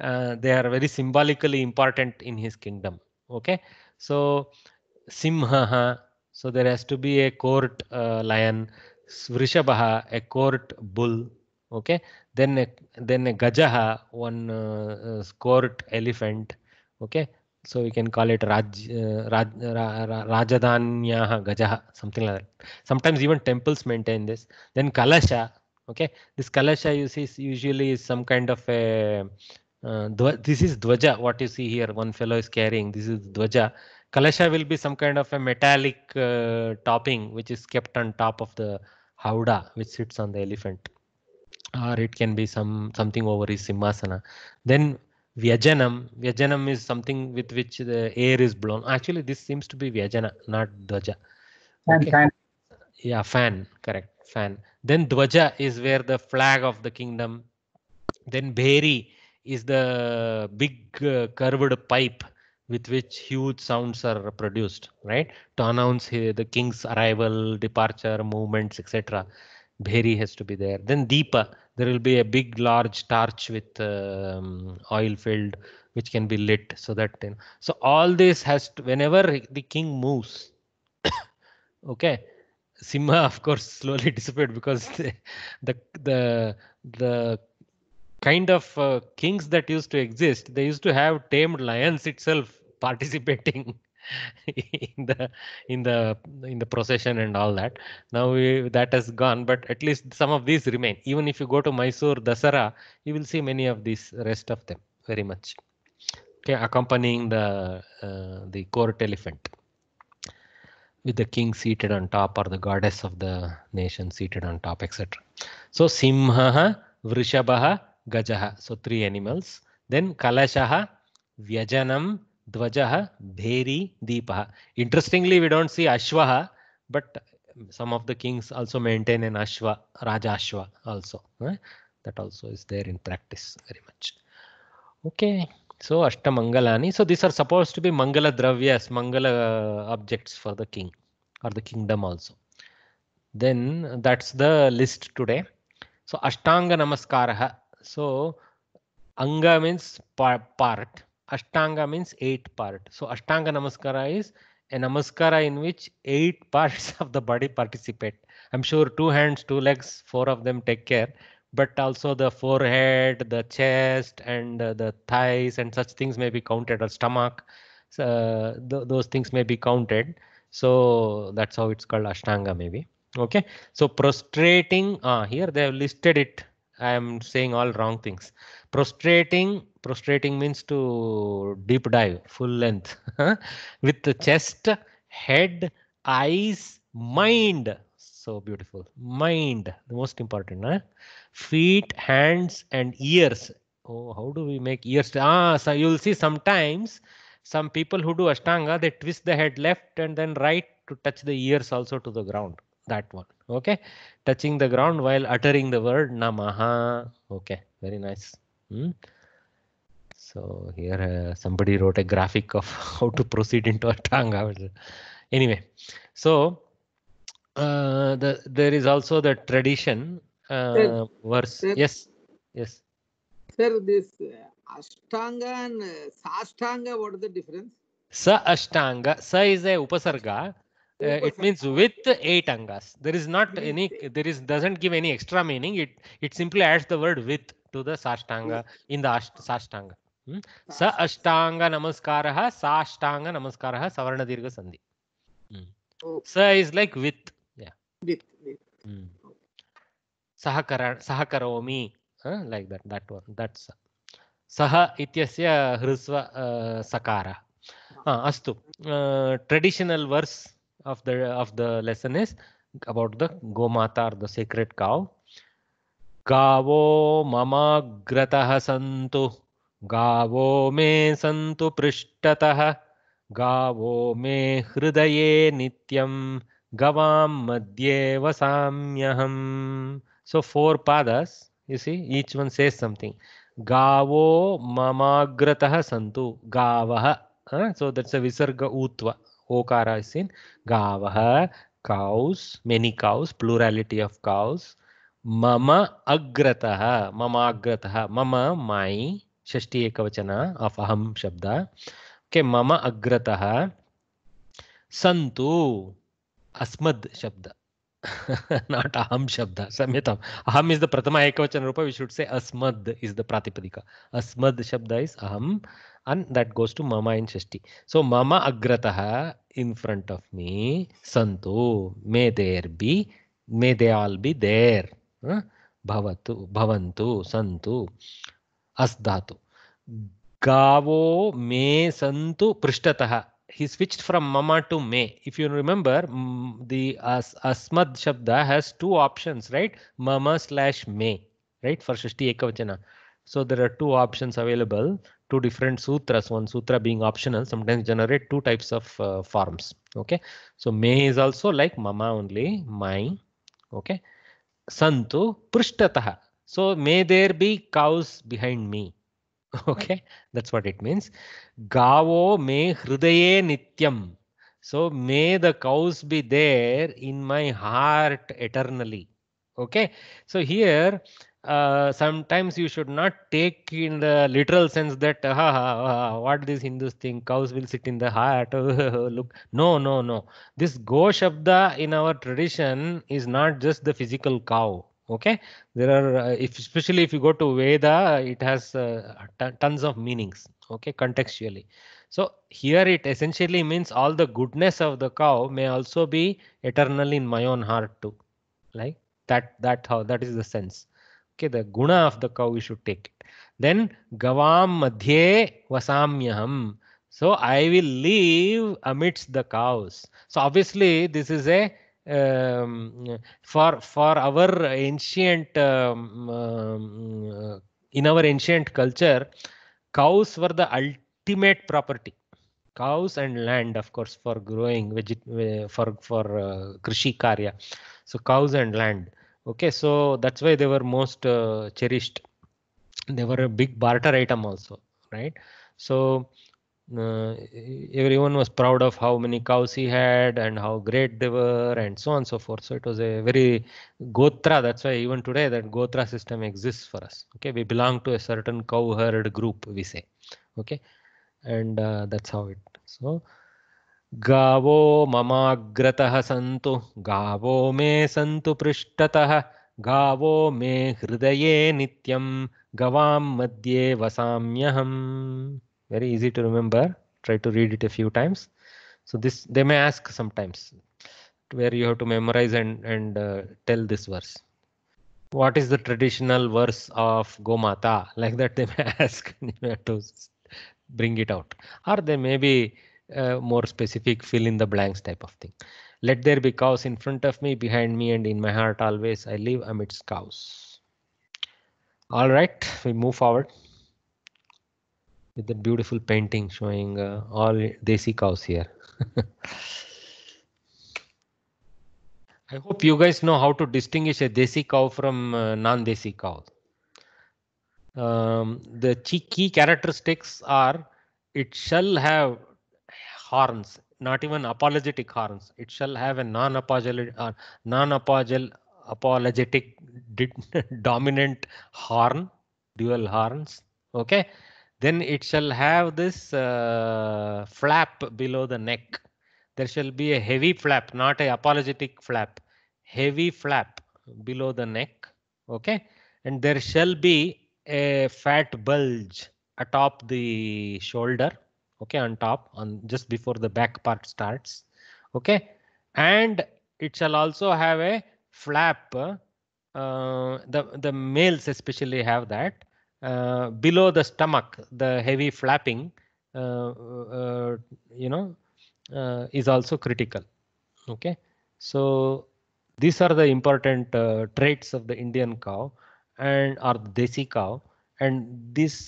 uh, they are very symbolically important in his kingdom. Okay, so Simha. So there has to be a court uh, lion Vrishabha, a court bull. Okay, then a, then a Gajaha, one uh, uh, court elephant. Okay, so we can call it Raj, uh, Raj, Ra, Ra, Rajadanyaha Gajaha, something like that. Sometimes even temples maintain this. Then Kalasha. Okay, this Kalasha you see usually is some kind of a uh, this is dwaja what you see here one fellow is carrying this is dwaja kalasha will be some kind of a metallic uh, topping which is kept on top of the howdah which sits on the elephant or it can be some something over his simhasana then vyajanam vyajanam is something with which the air is blown actually this seems to be vyajana not dwaja okay. fan. yeah fan correct fan then dwaja is where the flag of the kingdom then bheri is the big uh, curved pipe with which huge sounds are produced, right? To announce uh, the king's arrival, departure, movements, etc. Bheri has to be there. Then Deepa, there will be a big, large torch with um, oil filled, which can be lit so that. then, so all this has to, whenever the king moves, okay, Simha of course slowly disappeared because the the the, the kind of uh, kings that used to exist they used to have tamed lions itself participating in the in the in the procession and all that now we, that has gone but at least some of these remain even if you go to mysore dasara you will see many of these rest of them very much okay accompanying the uh, the court elephant with the king seated on top or the goddess of the nation seated on top etc so simha vrishabha gajaha. So three animals. Then kalashaha, vyajanam, dvajaha, bheri, deepaha. Interestingly, we don't see ashwaha, but some of the kings also maintain an ashwa, raja ashwa also. Right? Eh? That also is there in practice very much. Okay. So Ashtamangalani. So these are supposed to be Mangala Dravyas, Mangala uh, objects for the king or the kingdom also. Then that's the list today. So Ashtanga Namaskaraha so Anga means part. Ashtanga means eight part. So Ashtanga Namaskara is a Namaskara in which eight parts of the body participate. I'm sure two hands, two legs, four of them take care, but also the forehead, the chest, and uh, the thighs and such things may be counted, or stomach. Uh, th those things may be counted. So that's how it's called Ashtanga maybe. Okay. So prostrating, uh, here they have listed it I am saying all wrong things. Prostrating, prostrating means to deep dive, full length, with the chest, head, eyes, mind. So beautiful. Mind, the most important. Huh? Feet, hands, and ears. Oh, how do we make ears? Ah, so you'll see sometimes some people who do Ashtanga, they twist the head left and then right to touch the ears also to the ground that one okay touching the ground while uttering the word namaha okay very nice hmm. so here uh, somebody wrote a graphic of how to proceed into a tongue anyway so uh, the there is also the tradition uh, sir, verse sir, yes yes sir this uh, ashtanga and uh, sashtanga what is the difference sa ashtanga sa is a upasarga uh, it means with eight angas there is not any there is doesn't give any extra meaning it it simply adds the word with to the sashtanga in the sashtanga hmm? sa ashtanga namaskaraha sashtanga namaskaraha savarna dirgha sandhi hmm. Oh. sa is like with yeah with, with. Hmm. सहकरा that one that's that one that's सः इत्यस्य हृस्व सकारः अस्तु traditional verse. of the of the lesson is about the Gomata or the sacred cow. गावो ममाग्रतः सन्तु गावो मे सन्तु पृष्ठतः गावो मे हृदये नित्यं गवां मध्ये वसाम्यहम् सो फोर् पादस् you see each one says something गावो ममाग्रतः सन्तु गावः सो दट्स् अ विसर्ग ऊत्वा Okara is in Gavaha, cows, many cows, plurality of cows. Mama agrataha, mama agrataha, mama my, shashti ekavachana of aham shabda. Okay, mama agrataha, santu, asmad shabda. not aham shabda samyatam aham is the prathama ekavachana rupa we should say asmad is the pratipadika asmad shabda is aham and that goes to mama in Shasti. so mama agrataha in front of me santu may there be may they all be there bhavatu bhavantu, santu सन्तु अस्दातु Gavo me सन्तु पृष्ठतः he switched from mama to me if you remember the as asmad shabda has two options right mama slash me right for shashti ekavachana so there are two options available two different sutras, one sutra being optional, sometimes generate two types of uh, forms. Okay, so may is also like mama only, my. Okay, santu prishtataha. So may there be cows behind me. Okay, that's what it means. Gavo me hridaye nityam. So may the cows be there in my heart eternally. Okay, so here uh, sometimes you should not take in the literal sense that ha, ha, ha, what these Hindus think cows will sit in the heart. Look, no, no, no. This go shabda in our tradition is not just the physical cow. Okay, there are uh, if, especially if you go to Veda, it has uh, tons of meanings. Okay, contextually. So here it essentially means all the goodness of the cow may also be eternal in my own heart too. Like that. That how that is the sense. Okay, the guna of the cow we should take it. Then gavam madhye vasamyaham. So I will live amidst the cows. So obviously this is a um, for for our ancient um, um, in our ancient culture, cows were the ultimate property. Cows and land, of course, for growing veget for for uh, krishi karya. So cows and land okay so that's why they were most uh, cherished they were a big barter item also right so uh, everyone was proud of how many cows he had and how great they were and so on and so forth so it was a very gotra that's why even today that gotra system exists for us okay we belong to a certain cow herd group we say okay and uh, that's how it so गावो मग्रत सन्त गावो मे सन्त पृष्ठत गावो मे हृदय नित्यम गवाम मध्ये वसाम्यहम very easy to remember try to read it a few times so this they may ask sometimes where you have to memorise and and tell this verse what is the traditional verse of गो माता like that they may ask you have to bring it out or they may be more specific fill in the blanks type of thing. Let there be cows in front of me, behind me, and in my heart always I live amidst cows. All right, we move forward with that beautiful painting showing uh, all desi cows here. I hope you guys know how to distinguish a desi cow from uh, non-desi cow. Um, the key characteristics are it shall have horns, not even apologetic horns. It shall have a non-apologetic, uh, non-apologetic dominant horn, dual horns. Okay, then it shall have this uh, flap below the neck. There shall be a heavy flap, not a apologetic flap, heavy flap below the neck. Okay, and there shall be a fat bulge atop the shoulder okay, on top on just before the back part starts, okay. And it shall also have a flap. Uh, the the males especially have that uh, below the stomach. The heavy flapping, uh, uh, uh you know, uh, is also critical. Okay, so these are the important traits of the Indian cow and or the desi cow, and this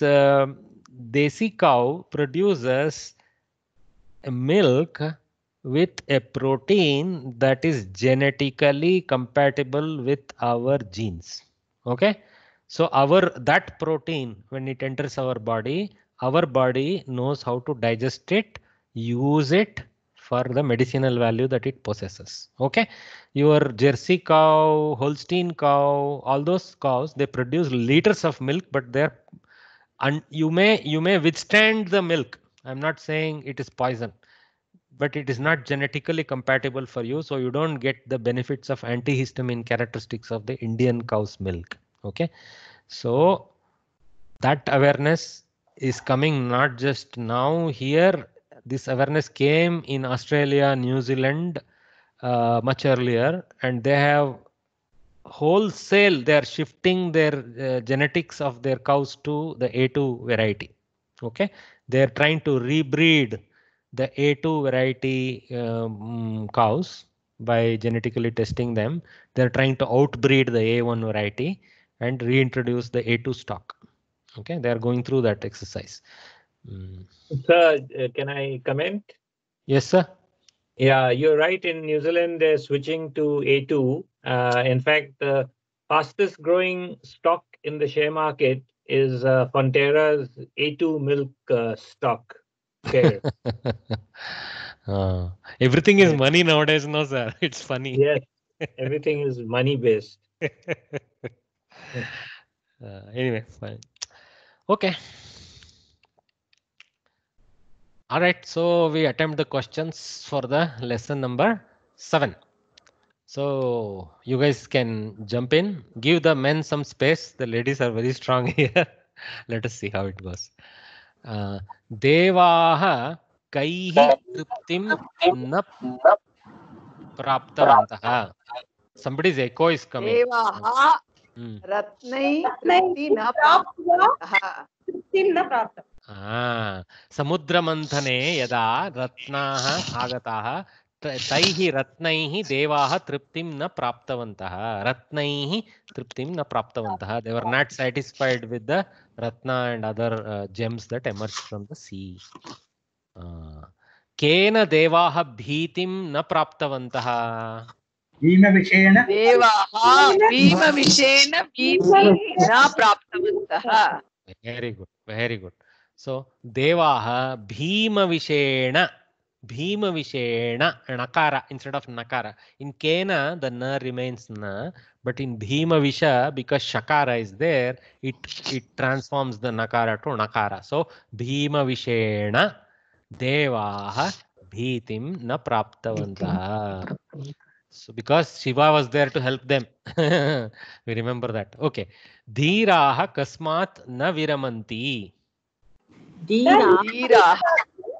desi cow produces milk with a protein that is genetically compatible with our genes. Okay. So our that protein when it enters our body, our body knows how to digest it, use it for the medicinal value that it possesses. Okay. Your Jersey cow, Holstein cow, all those cows, they produce liters of milk, but they're and you may you may withstand the milk i'm not saying it is poison but it is not genetically compatible for you so you don't get the benefits of antihistamine characteristics of the indian cow's milk okay so that awareness is coming not just now here this awareness came in australia new zealand uh, much earlier and they have wholesale they are shifting their uh, genetics of their cows to the A2 variety. Okay, they are trying to rebreed the A2 variety um, cows by genetically testing them. They're trying to outbreed the A1 variety and reintroduce the A2 stock. Okay, they are going through that exercise. Mm. Sir, uh, can I comment? Yes, sir. Yeah, you're right. In New Zealand, they're switching to A2 uh, in fact, the fastest growing stock in the share market is uh, Fonterra's A2 milk uh, stock Okay. uh, everything is money nowadays, no, sir. It's funny. Yes, everything is money based. uh, anyway, fine. Okay. All right, so we attempt the questions for the lesson number seven. So you guys can jump in, give the men some space. The ladies are very strong here. Let us see how it goes. Uh, देवाः कैः तृप्तिं न प्राप्तवन्तः somebody's echo is coming ratnai na praptavantah na praptavantah ah samudra manthane yada रत्नाः आगताः तैः रत्नैः देवाः तृप्तिं न प्राप्तवन्तः रत्नैः तृप्तिं न प्राप्तवन्तः they were not satisfied with the रत्न and other gems that emerge from the sea केन देवाः भीतिं न प्राप्तवन्तः भीमविषयेण देवाः भीमविषयेण भीतिः न प्राप्तवन्तः very good very good so देवाः भीमविषयेण Bhima Nakara instead of Nakara. In Kena, the Na remains Na, but in Bhima Visha, because Shakara is there, it, it transforms the Nakara to Nakara. So Bhima Vishena Devaha Bhitim Na Praptavanta. So because Shiva was there to help them. we remember that. Okay. Dhiraha Kasmat Na Viramanti. Dhiraha.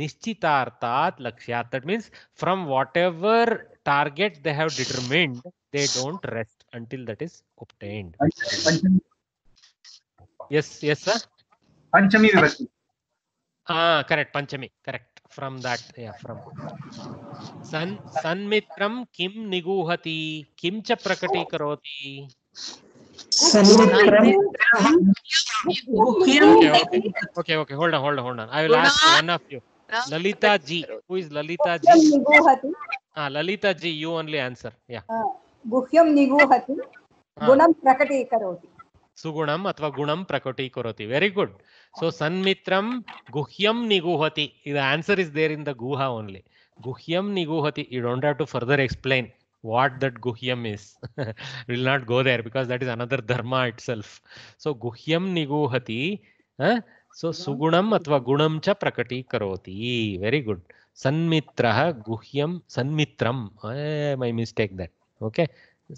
nishchitartat lakshya that means from whatever target they have determined they don't rest until that is obtained yes yes sir panchami vibhakti ah correct panchami correct from that yeah from san sanmitram kim niguhati kim cha prakati karoti okay okay okay hold on hold on hold on i will ask one of you Lalita Who is Lalita Ji? Ah, Lalita Ji, you only answer. Yeah. गुह्यं निगूहति गुणं प्रकटीकरोति सुगुणम् अथवा गुणं प्रकटीकरोति very good so सन्मित्रं गुह्यं निगूहति the answer is there in the गुहा only गुह्यं निगूहति you don't have to further explain what that guhyam is. we'll not go there because that is another dharma itself. So guhyam niguhati. Huh? So सुगुणम अथवा गुणम च प्रकटी करोती very good सन्मित्र गुह्यं सन्मित्रम my mistake that okay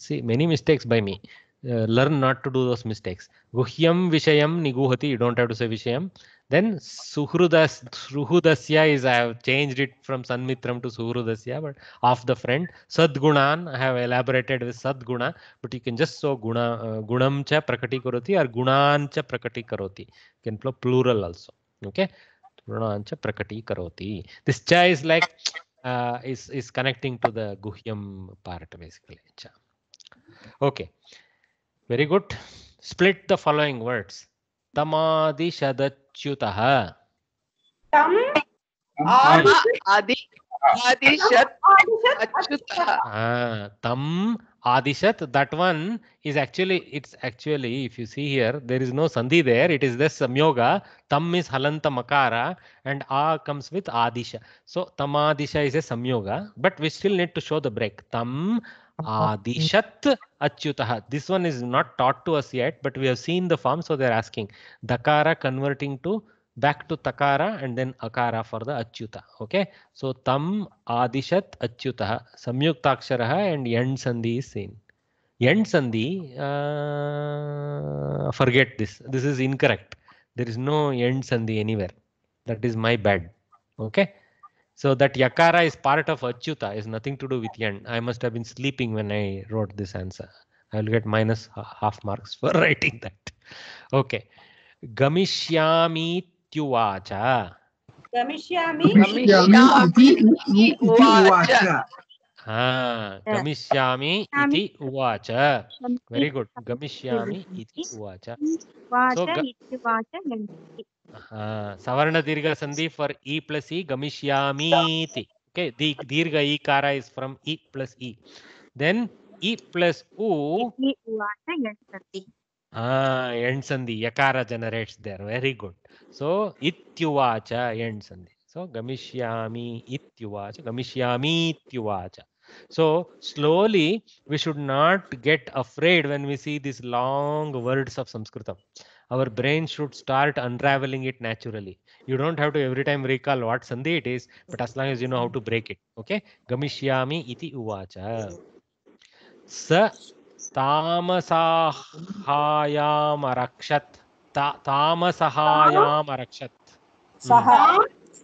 see many mistakes by me uh, learn not to do those mistakes. Guhyam Vishayam Niguhati, you don't have to say Vishayam. Then Suhrudas, Suhudasya is, I have changed it from Sanmitram to Suhrudasya, but of the friend. Sadgunan, I have elaborated with Sadguna, but you can just so Guna, uh, Gunam cha prakati karoti or Gunan cha prakati karoti. You can plural also. Okay. Gunan cha prakati karoti. This cha is like, uh, is, is connecting to the Guhyam part basically. Cha. Okay. Very good. Split the following words. Tamadishadachyutaha. Tam adi adishat achyutaha. Ah, tam adishat. That one is actually, it's actually, if you see here, there is no sandhi there. It is this samyoga. Tam is halanta makara and a comes with adisha. So adisha is a samyoga, but we still need to show the break. Tam Adishat uh, Achyutaha. This one is not taught to us yet, but we have seen the form, so they're asking. Dakara converting to back to Takara and then Akara for the Achyuta. Okay, so Tam Adishat Achyutaha. Samyuktaksharaha and Yend Sandhi is seen. Yend Sandhi, uh, forget this. This is incorrect. There is no Yend Sandhi anywhere. That is my bad. Okay. So that Yakara is part of Achyuta, is nothing to do with Yan. I must have been sleeping when I wrote this answer. I will get minus half marks for writing that. Okay. Gamishyami tyuvacha. Gamishyami. Gamishyami. हा गमिष्यामि इति उवाच very good गमिष्यामि इति उवाच सवर्णदीर्घसन्धि for E plus ई गमिष्यामि इति okay दीर्घ ईकार इज फ्रॉम ई प्लस ई देन ई प्लस उ हा एण्ड् यकार generates there very good so इत्युवाच एण्ड् सन्धि So Gamishyami Ityuvacha, Gamishyami Ityuvacha. So slowly we should not get afraid when we see these long words of Sanskritam. Our brain should start unraveling it naturally. You don't have to every time recall what sandhi it is, but as long as you know how to break it. Okay? Gamishyami iti uvacha. Sa तामसाहायाम अरक्षत ता, तामसहायाम अरक्षत सहा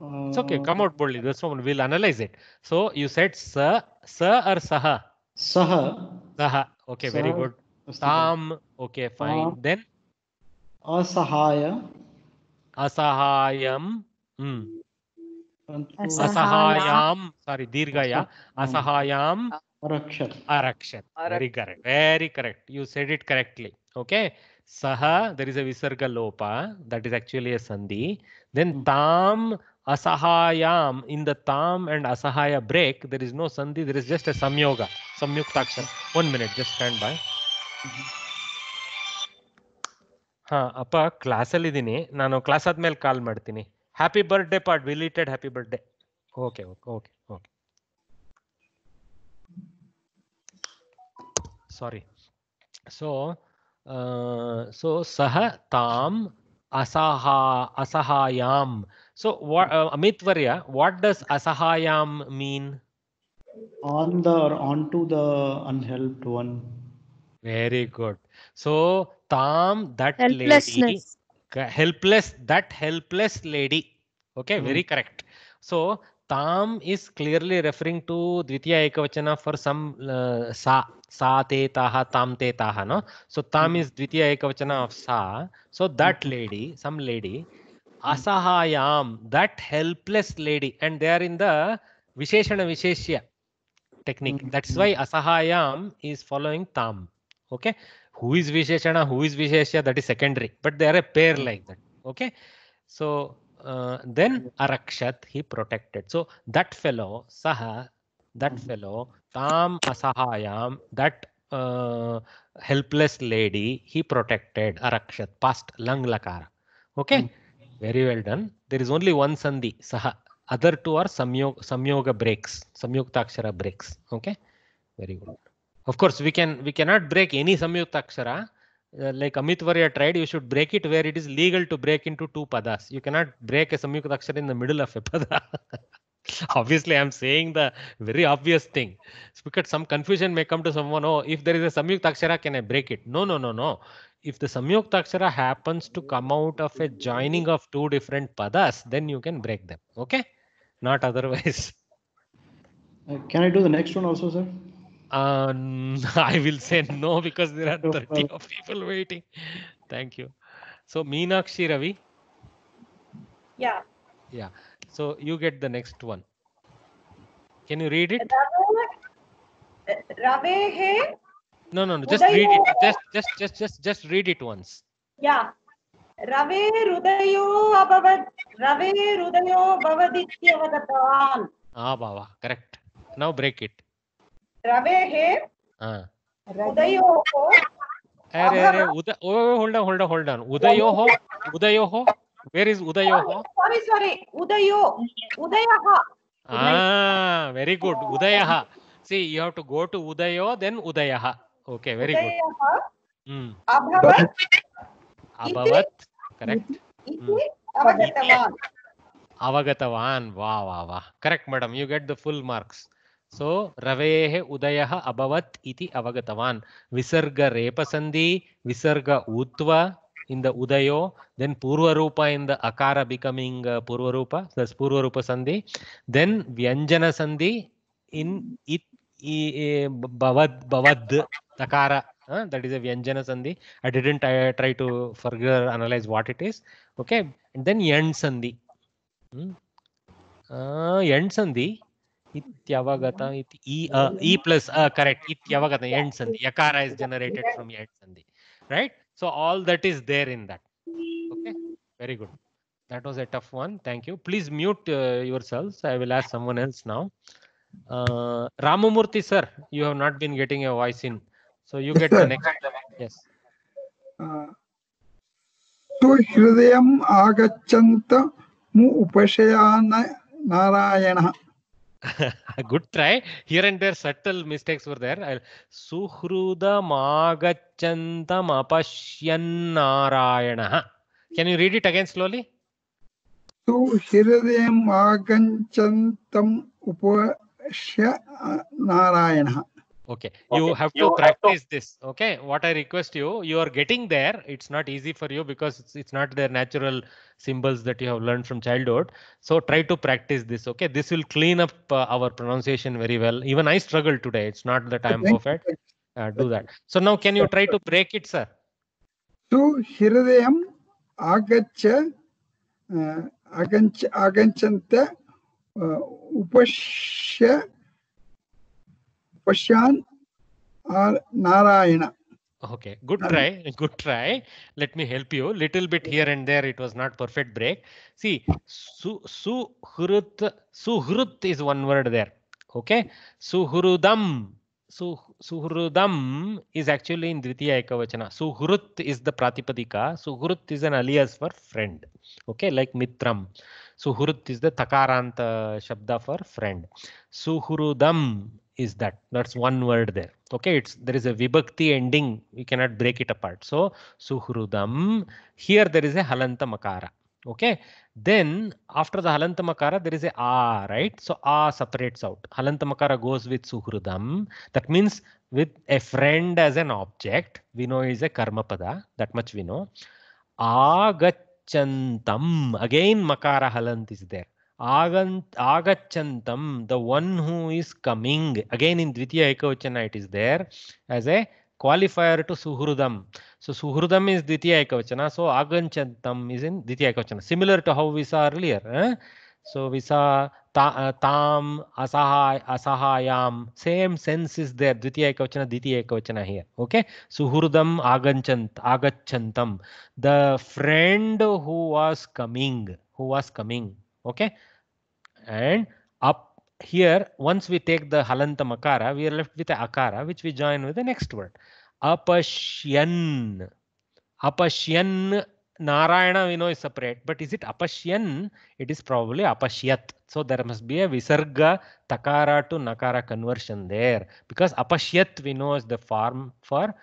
Uh, it's okay. Come out boldly. That's one. We'll analyze it. So you said sir, sir, or saha? Saha. Saha. Okay, saha. very good. Tam. Okay, fine. Uh, then? Asahaya. Asahayam. Mm. Asahayam. Sorry, Dirgaya. Asahayam. Ah. Arakshat. Arakshat. Very correct. Very correct. You said it correctly. Okay. Saha, there is a Visarga Lopa. That is actually a Sandhi. Then hmm. Tam, asahayam in the tam and asahaya break there is no sandhi there is just a samyoga samyukta akshar one minute just stand by ha appa class ಹಾ ಅಪ್ಪ ಕ್ಲಾಸಲ್ಲಿ ಇದ್ದೀನಿ ನಾನು class ಆದ್ಮೇಲೆ call ಮಾಡ್ತೀನಿ happy birthday part ವಿಲೀಟೆಡ್ happy okay okay okay okay okay sorry so so ಸಹ ತಾಂ ಅಸಹ ಅಸಹಾಯಾಮ್ So what, uh, Amit Varya, what does asahayam mean? On the or onto the unhelped one. Very good. So Tam, that lady, helpless, that helpless lady. Okay, mm. very hmm. correct. So Tam is clearly referring to Dvitiya Ekavachana for some uh, sa, sa te taha, tam te taha, no? So Tam mm. is Dvitiya Ekavachana of sa. So that hmm. lady, some lady, asahayam that helpless lady and they are in the visheshana visheshya technique that's why asahayam is following tam okay who is visheshana who is visheshya that is secondary but they are a pair like that okay so uh, then arakshat he protected so that fellow saha that fellow tam asahayam that uh, helpless lady he protected arakshat past lang lakara okay mm. Very well done. There is only one sandhi, saha. Other two are samyog, samyoga breaks, samyuktakshara breaks. Okay, very good. Of course, we can we cannot break any samyuktakshara. Uh, like Amit Varya tried, you should break it where it is legal to break into two padas. You cannot break a samyuktakshara in the middle of a pada. obviously i'm saying the very obvious thing it's because some confusion may come to someone oh if there is a samyukta samyuktakshara can i break it no no no no if the samyukta samyuktakshara happens to come out of a joining of two different padas then you can break them okay not otherwise uh, can i do the next one also sir uh, i will say no because there are 30 of people waiting thank you so meenakshi ravi yeah yeah so you get the next one. Can you read it? Rave he. No, no, no. Just read it. Just, just, just, just, just read it once. Yeah. रवे हृदयो अभवत् रवे हृदयो भवदित्यवदतान् आ बाबा correct now break it रवे हे हृदयो अरे अरे उदय ओ hold on hold on hold on उदयो हो उदयो हो Where is Udayaha? Sorry, sorry. Udayo. Udayaha. Ah, very good. Udayaha. See, you have to go to Udayo, then Udayaha. Okay, very udayaha. good. Hmm. Abhavat. Abhavat. Correct. Hmm. Avagatavan. Avagatavan. Wow, wow, wow. Correct, madam. You get the full marks. सो रवेः उदयः अभवत् इति अवगतवान् विसर्गरेपसन्धि विसर्ग ऊत्वा in the Udayo, then Purva Rupa in the Akara becoming uh, Purva Rupa, that's Purva Rupa Sandhi, then Vyanjana Sandhi in it, I, Bavad, Bavad Akara. Uh, that is a Vyanjana Sandhi. I didn't uh, try to further analyze what it is. Okay, and then Yand Sandhi. Hmm. Uh, Yand Sandhi. Ityavagata iti, e, uh, e plus uh, correct. Ityavagata Yand Sandhi. Yakara is generated from Yand Sandhi. Right? So all that is there in that. Okay, very good. That was a tough one. Thank you. Please mute uh, yourselves. I will ask someone else now. Uh, Ramamurthy, sir, you have not been getting a voice in. So you get the next. Yes. Uh, तु हृदयम् आगच्छन्त मु उपशयान नारायणः good try. Here and there, subtle mistakes were there. Suhrudam agachantam apashyan narayanaha. Can you read it again slowly? Suhrudam agachantam upashya narayanaha. Okay. okay. You have you to practice have to... this. Okay. What I request you, you are getting there. It's not easy for you because it's, it's not their natural symbols that you have learned from childhood. So try to practice this. Okay. This will clean up uh, our pronunciation very well. Even I struggle today. It's not the time of it Uh, do that. So now can you try to break it, sir? To Hiradayam Agacha uh, Aganchanta uh, Upashya Question or Narayana. Okay, good try, good try. Let me help you little bit here and there. It was not perfect break. See, su suhrut suhrut is one word there. Okay, suhrudam su suhrudam is actually in Dvitiya Ekavachana. Suhrut is the Pratipadika. Suhrut is an alias for friend. Okay, like mitram. Suhrut is the Takaranta Shabda for friend. Suhrudam is that that's one word there okay it's there is a vibhakti ending you cannot break it apart so suhrudam here there is a halanta makara okay then after the halanta makara there is a a right so a separates out halanta makara goes with suhrudam that means with a friend as an object we know is a karma pada that much we know agachantam again makara halant is there agachantam, the one who is coming. Again, in Dvitiya Ekavachana, it is there as a qualifier to Suhrudam. So, Suhrudam is Dvitiya Ekavachana. So, agachantam is in Dvitiya Ekavachana. Similar to how we saw earlier. Eh? So, we saw ta, tam, asahay, asahayam. Same sense is there. Dvitiya Ekavachana, Dvitiya Ekavachana here. Okay. Suhrudam agachant, agachantam. The friend who was coming. Who was coming. Okay. And up here, once we take the halanta makara, we are left with a akara, which we join with the next word. Apashyan. Apashyan Narayana we know is separate, but is it apashyan? It is probably apashyat. So there must be a visarga takara to nakara conversion there because apashyat we know is the form for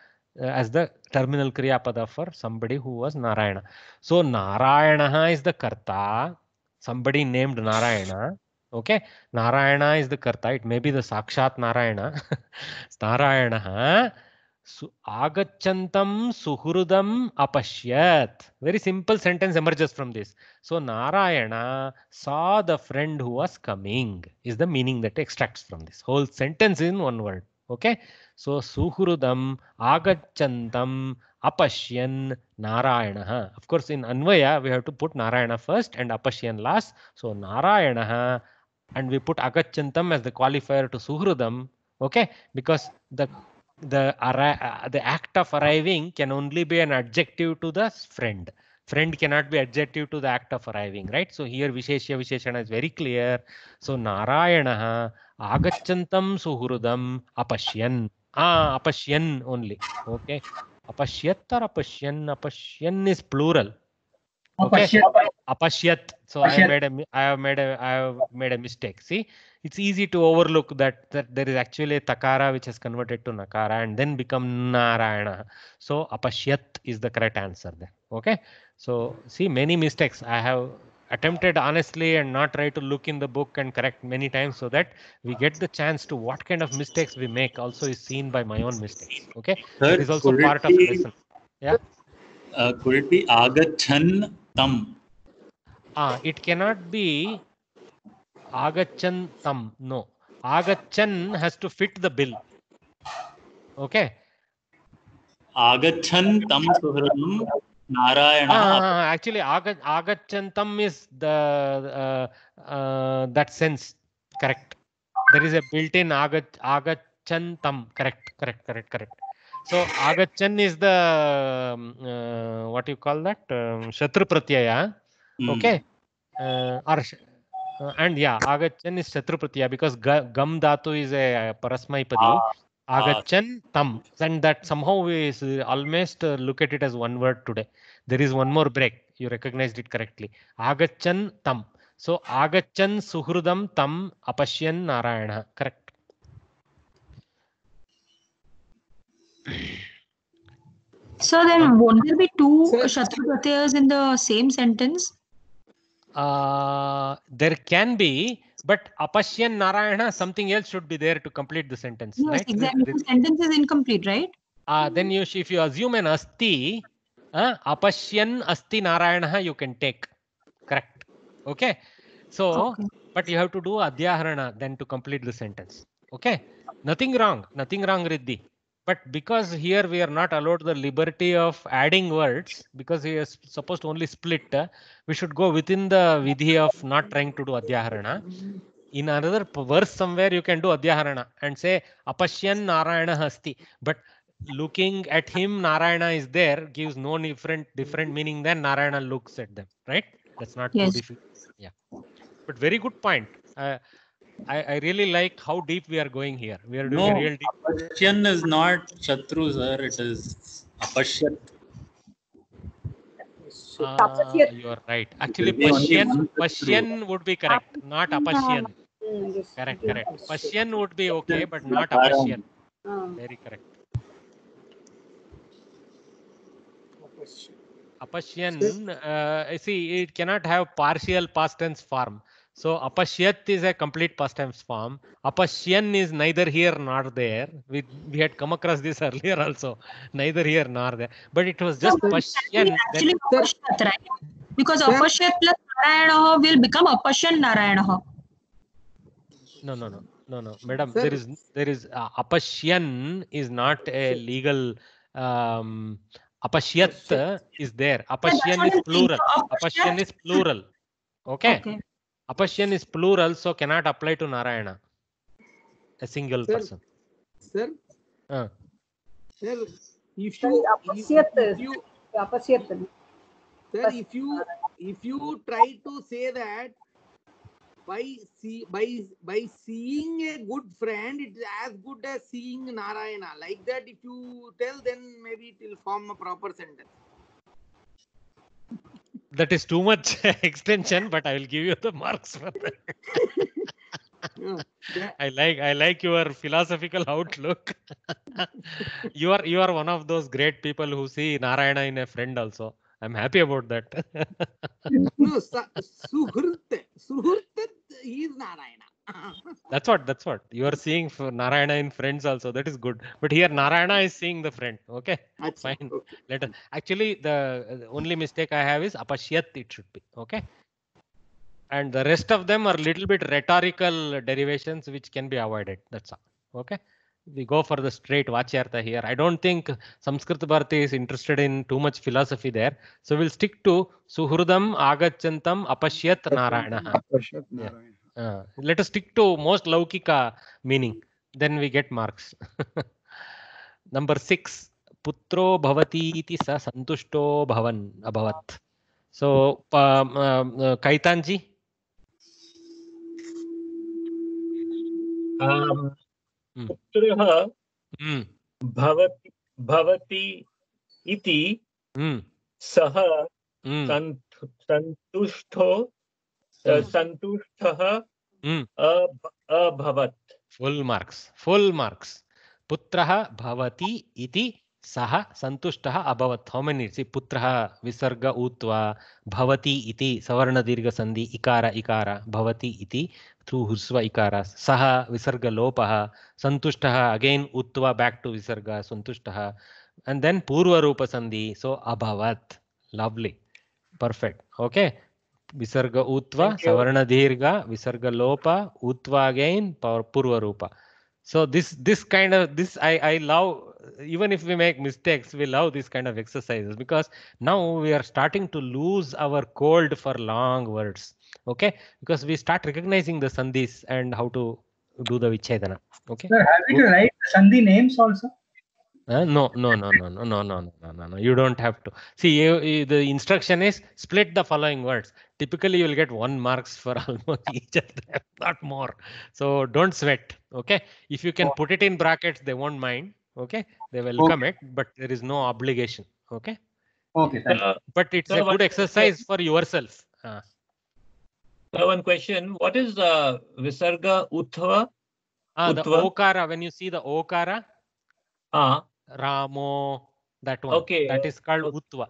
uh, as the terminal kriya pada for somebody who was Narayana. So Narayana is the karta somebody named Narayana. Okay, Narayana is the karta. It may be the Sakshat Narayana. Narayana. So, agachantam suhurudam apashyat. Very simple sentence emerges from this. So Narayana saw the friend who was coming is the meaning that extracts from this whole sentence in one word. Okay. So suhurudam, agachantam apashyan narayanaha. Of course, in Anvaya, we have to put Narayana first and apashyan last. So narayanaha and we put agachantam as the qualifier to suhurudam. Okay, because the the uh, the act of arriving can only be an adjective to the friend friend cannot be adjective to the act of arriving right so here visheshya visheshana is very clear so narayanaha agachantam suhurudam, apashyan ah apashyan only okay apashyat or apashyan apashyan is plural okay apashyat so i have made a i have made a i have made a mistake see it's easy to overlook that that there is actually a takara which has converted to nakara and then become narayana so apashyat is the correct answer there okay so see many mistakes i have attempted honestly and not try to look in the book and correct many times so that we get the chance to what kind of mistakes we make also is seen by my own mistakes. Okay, Sir, it is also part be, of lesson. Yeah. Uh, could it be agachan tam? Ah, it cannot be agachan tam. No, agachan has to fit the bill. Okay. Agachan tam suhranam शत्रु प्रत्यय शत्रु प्रत्यय because गम धातु is a परस्मय Agachan tam. And that somehow is almost uh, look at it as one word today. There is one more break. You recognized it correctly. Agachan tam. So Agachan suhrudam tam apashyan narayana. Correct. So then won't there be two Shatru in the same sentence? Uh, there can be, but apashyan narayana something else should be there to complete the sentence yes, right exactly the, sentence is incomplete right uh, then you if you assume an asti uh, ah, apashyan asti narayana you can take correct okay so okay. but you have to do adhyaharana then to complete the sentence okay nothing wrong nothing wrong riddhi but because here we are not allowed the liberty of adding words, because he is supposed to only split, uh, we should go within the vidhi of not trying to do adhyaharana. In another verse somewhere you can do adhyaharana and say apashyan narayana hasti. But looking at him, Narayana is there gives no different different meaning than Narayana looks at them. Right? That's not yes. too difficult. Yeah. But very good point. Uh, I, I really like how deep we are going here. We are doing no, real deep. Apashyan is not Shatru, sir. It is Apashyan. Uh, you are right. Actually, Persian, Persian would be correct, not Apashyan. Correct, correct. Persian would be okay, but not Apashyan. Ah. Very correct. Apashyan, uh, see, it cannot have partial past tense form. So apashyat is a complete past tense form. Apashyan is neither here nor there. We we had come across this earlier also. Neither here nor there. But it was just no, pashyan. Actually, apashyat, right? Because yeah. apashyat plus narayanaha will become apashyan narayanaha. No, no, no. No, no. Madam, sir. there is there is uh, apashyan is not a legal um, apashyat is there. Apashyan is plural. Apashyan is plural. Okay. okay. Apashyan is plural, so cannot apply to Narayana. A single sir, person. Sir. Uh. Sir, if you, if, you, sir, if you if you try to say that by see by by seeing a good friend, it's as good as seeing Narayana. Like that, if you tell, then maybe it will form a proper sentence that is too much extension, but I will give you the marks for that. Oh, I like I like your philosophical outlook. you are you are one of those great people who see Narayana in a friend also. I'm happy about that. no, Suhurte. Suhurte is Narayana. that's what that's what you are seeing for Narayana in Friends also. That is good. But here Narayana is seeing the friend. Okay, that's fine. Okay. Let us. Actually, the only mistake I have is apashyat. It should be okay. And the rest of them are little bit rhetorical derivations which can be avoided. That's all. Okay. We go for the straight vachyartha here. I don't think Sanskrit Bharati is interested in too much philosophy there. So we'll stick to Suhrudam Agachantam Apashyat Narayana. Apashyat Narayana. Yeah. Uh, let us stick to most laukika meaning, then we get marks. Number 6 putro bhavati iti sa santushto bhavan abhavat. So, um, uh, Kaitanji. Um, Putrah mm. भवति भवति इति mm. सः mm. सन्तुष्टो संतुष्ट अभवत full marks full marks पुत्र इति सह संतुष्ट अभवत हौ मेनि पुत्र विसर्ग ऊत्वा भवति इति संधि इकार इकार भवति इति थ्रू हुस्व इकार सह विसर्ग लोप संतुष्ट अगेन ऊत्वा बैक टू विसर्ग संतुष्ट एंड देन पूर्व रूप संधि सो अभवत लवली परफेक्ट ओके okay? ವಿಸರ್ಗ ಊತ್ವ savarna ದೀರ್ಘ ವಿಸರ್ಗ ಲೋಪ ಊತ್ವ again, ಪವರ್ ಪೂರ್ವ ರೂಪ so this this kind of this I I love even if we make mistakes, we love this kind of exercises because now we are starting to lose our cold for long words. Okay, because we start recognizing the sandhis and how to do the vichedana. Okay. Sir, have to write sandhi names also? no, no, no, no, no, no, no, no, no, You don't have to. See, the instruction is split the following words typically you'll get one marks for almost each of them, not more. So don't sweat. Okay. If you can oh. put it in brackets, they won't mind. Okay. They will okay. it, but there is no obligation. Okay. Okay. Uh, but it's so a good exercise for yourself. Uh. So one question, what is the Visarga Uttva? Ah, the Okara, when you see the Okara, ah. Ramo, that one, okay. that is called okay.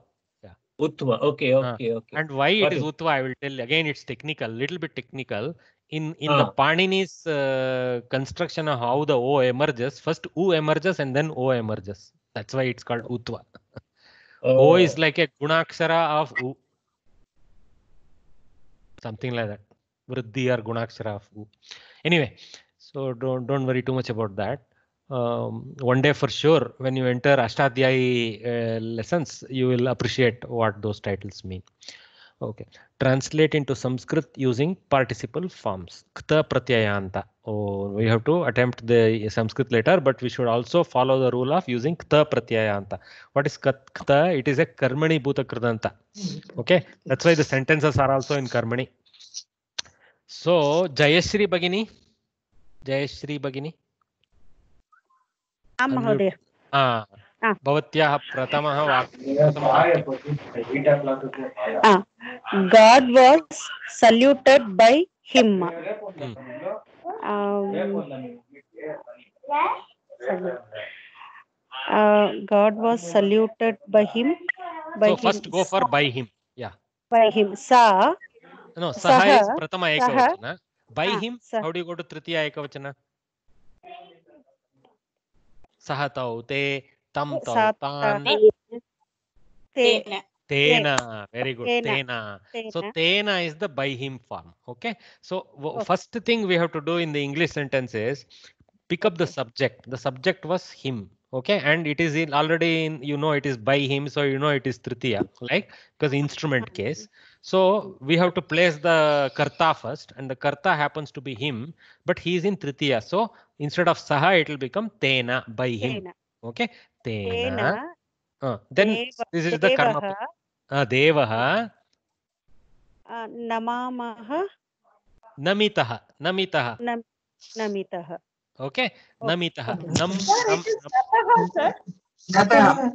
Utva. Okay, okay, uh, okay. And why it is okay. is Utva, I will tell. Again, it's technical, little bit technical. In in uh. the Panini's uh, construction of how the O emerges, first U emerges and then O emerges. That's why it's called Utva. Oh. O is like a Gunakshara of U. Something like that. Vriddhi or Gunakshara of U. Anyway, so don't don't worry too much about that um, one day for sure when you enter ashtadhyayi uh, lessons you will appreciate what those titles mean okay translate into sanskrit using participle forms kta pratyayanta oh we have to attempt the sanskrit later but we should also follow the rule of using kta pratyayanta what is kta it is a karmani bhuta okay that's why the sentences are also in karmani so jayashri bagini jayashri bagini आं महोदय भवत्याः प्रथमः God was saluted by him. Hmm. Um, uh, God was saluted by him. By so him. first go for by him. Yeah. By him. Sa. No, saha, saha is prathama ekavachana. By ah, him, sa. how do you go to tritiya ekavachana? सहतौ ते तं तौ very good tena so tena is the by him form okay so oh. first thing we have to do in the english sentence is pick up the subject the subject was him okay and it is in already in you know it is by him so you know it is tritiya like because instrument case So we have to place the karta first and the karta happens to be him, but he is in tritiya. So instead of saha, it will become tena by him. Tena. Okay. Tena. tena. Uh, then deva, this is devaha, the karma. Uh, devaha. Uh, namamaha. Namitaha. Namitaha. Nam, namitaha. Okay. Oh. Namitaha. Nam, nam, nam, nam. Natah.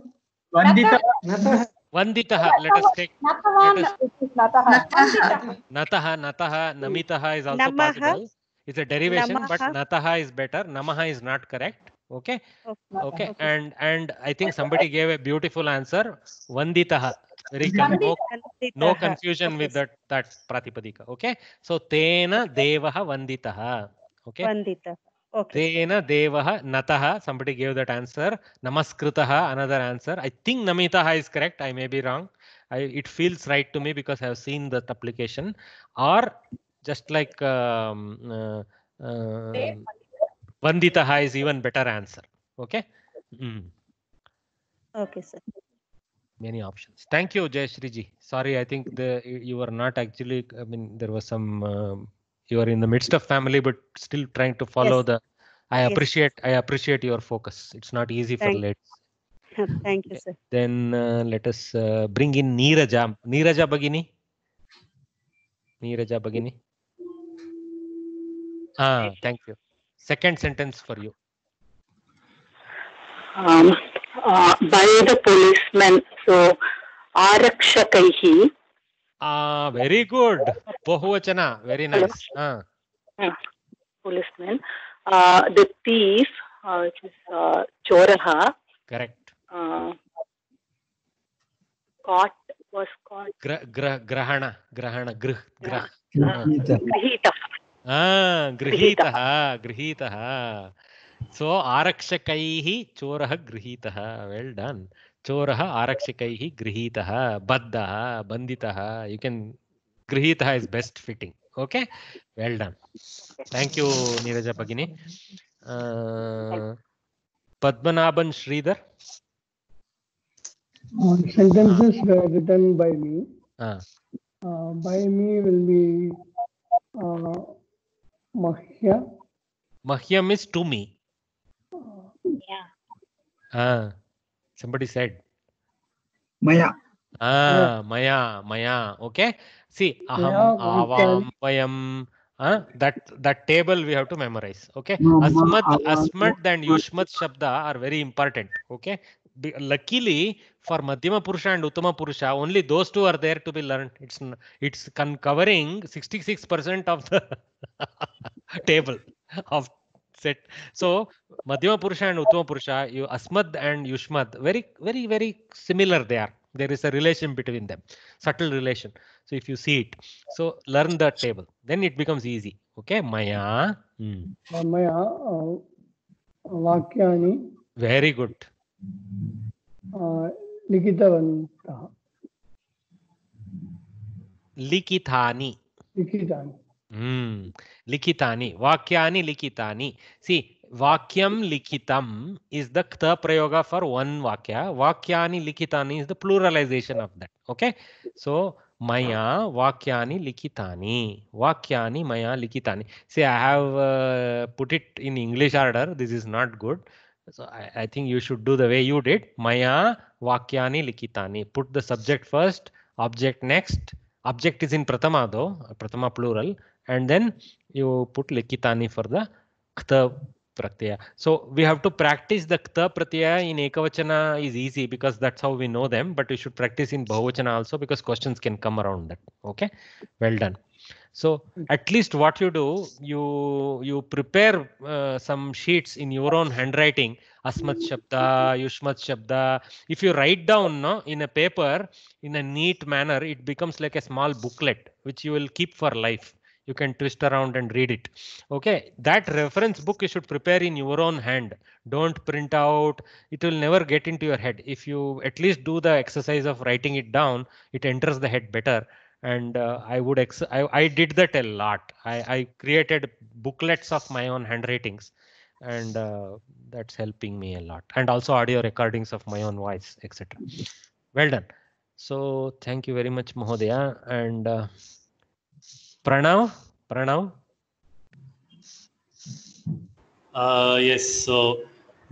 Vandita. Natah. Vanditaha. Let us take. Let us, nataha, nataha, namitaha is also possible. It's a derivation, but nataha is better. Namaha is not correct. Okay. Okay. okay. And and I think somebody gave a beautiful answer. Vanditaha. Very no, no confusion with that that pratipadika. Okay. So tena devaha vanditaha. Okay. Vanditaha. Tena Devaha Nataha. Somebody gave that answer. Namaskritaha, another answer. I think Namitaha is correct. I may be wrong. it feels right to me because I have seen that application. Or just like um, uh, um is even better answer. Okay. Hmm. Okay, sir. Many options. Thank you, Jay Shriji. Sorry, I think the you were not actually. I mean, there was some. Um, you are in the midst of family but still trying to follow yes. the i appreciate i appreciate your focus it's not easy Thank for ladies Thank you, sir. Then uh, let us uh, bring in Neeraja. Neeraja Bagini. Neeraja Bagini. Ah, thank you. Second sentence for you. Um, uh, by the policeman. So, Arakshakaihi very good बहुवचना very nice policeman the thief which is चोरह correct caught was called ग्रहण ग्रहण गृह ग्रह गृहीतः हां गृहीतः गृहीतः सो आरक्षकैः चोरः गृहीतः वेल डन चोरः आरक्षकैः गृहीतः बद्धः बन्धितः यु केन् गृहीतः is best fitting okay well done thank you Neeraj भगिनी Padmanabhan Sridhar Uh, sentences were written by me. Ah. Uh, by me will be uh, Mahya. Mahyam is to me. Yeah. Ah. Somebody said. Maya. Ah, yeah. Maya, Maya. Okay. See, aham, avam, payam. Uh, that that table we have to memorize. Okay. no, Asmat, asmat and yushmat shabda are very important. Okay. Be, luckily for Madhyama Purusha and Uttama Purusha, only those two are there to be learned. It's it's covering 66% of the table of set so madhyama purusha and uttama purusha you asmad and yushmad very very very similar they are there is a relation between them subtle relation so if you see it so learn the table then it becomes easy okay maya hmm. maya वाक्यानि very good लिखितवन्तः लिखितानि लिखितानि Mm. Likitani. Vakyani likitani. See, vakyam likitam is the kta prayoga for one vakya. Vakyani likitani is the pluralization of that. Okay. So, maya vakyani likitani. Vakyani maya likitani. See, I have uh, put it in English order. This is not good. So, I, I think you should do the way you did. Maya vakyani likitani. Put the subject first, object next. Object is in pratama though, pratama plural. and then you put lekitani for the kta pratyaya. So we have to practice the kta pratyaya in ekavachana is easy because that's how we know them, but we should practice in bahuvachana also because questions can come around that. Okay, well done. So at least what you do, you you prepare uh, some sheets in your own handwriting. Asmat Shabda, Yushmat Shabda. If you write down no, in a paper in a neat manner, it becomes like a small booklet which you will keep for life you can twist around and read it. Okay, that reference book you should prepare in your own hand. Don't print out. It will never get into your head. If you at least do the exercise of writing it down, it enters the head better. And uh, I would ex I, I did that a lot. I, I created booklets of my own handwritings and uh, that's helping me a lot and also audio recordings of my own voice etc well done so thank you very much mahodaya and uh, Pranav? Pranav? Uh, yes, so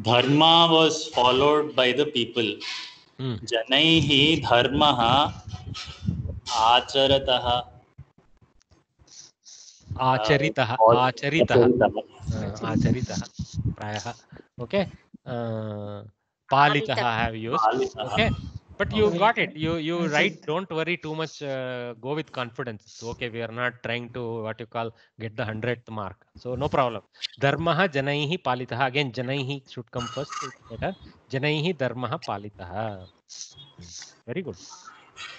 dharma was followed by the people. Hmm. janai hi dharma Janaihi dharmaha acharataha. आचरितः आचरितः okay uh okay पालितः have used okay but oh, you got it you you right don't worry too much uh, go with confidence okay we are not trying to what you call get the 100th mark so no problem dharmaha janaihi palitaha again janaihi should come first better janaihi dharmaha palitaha very good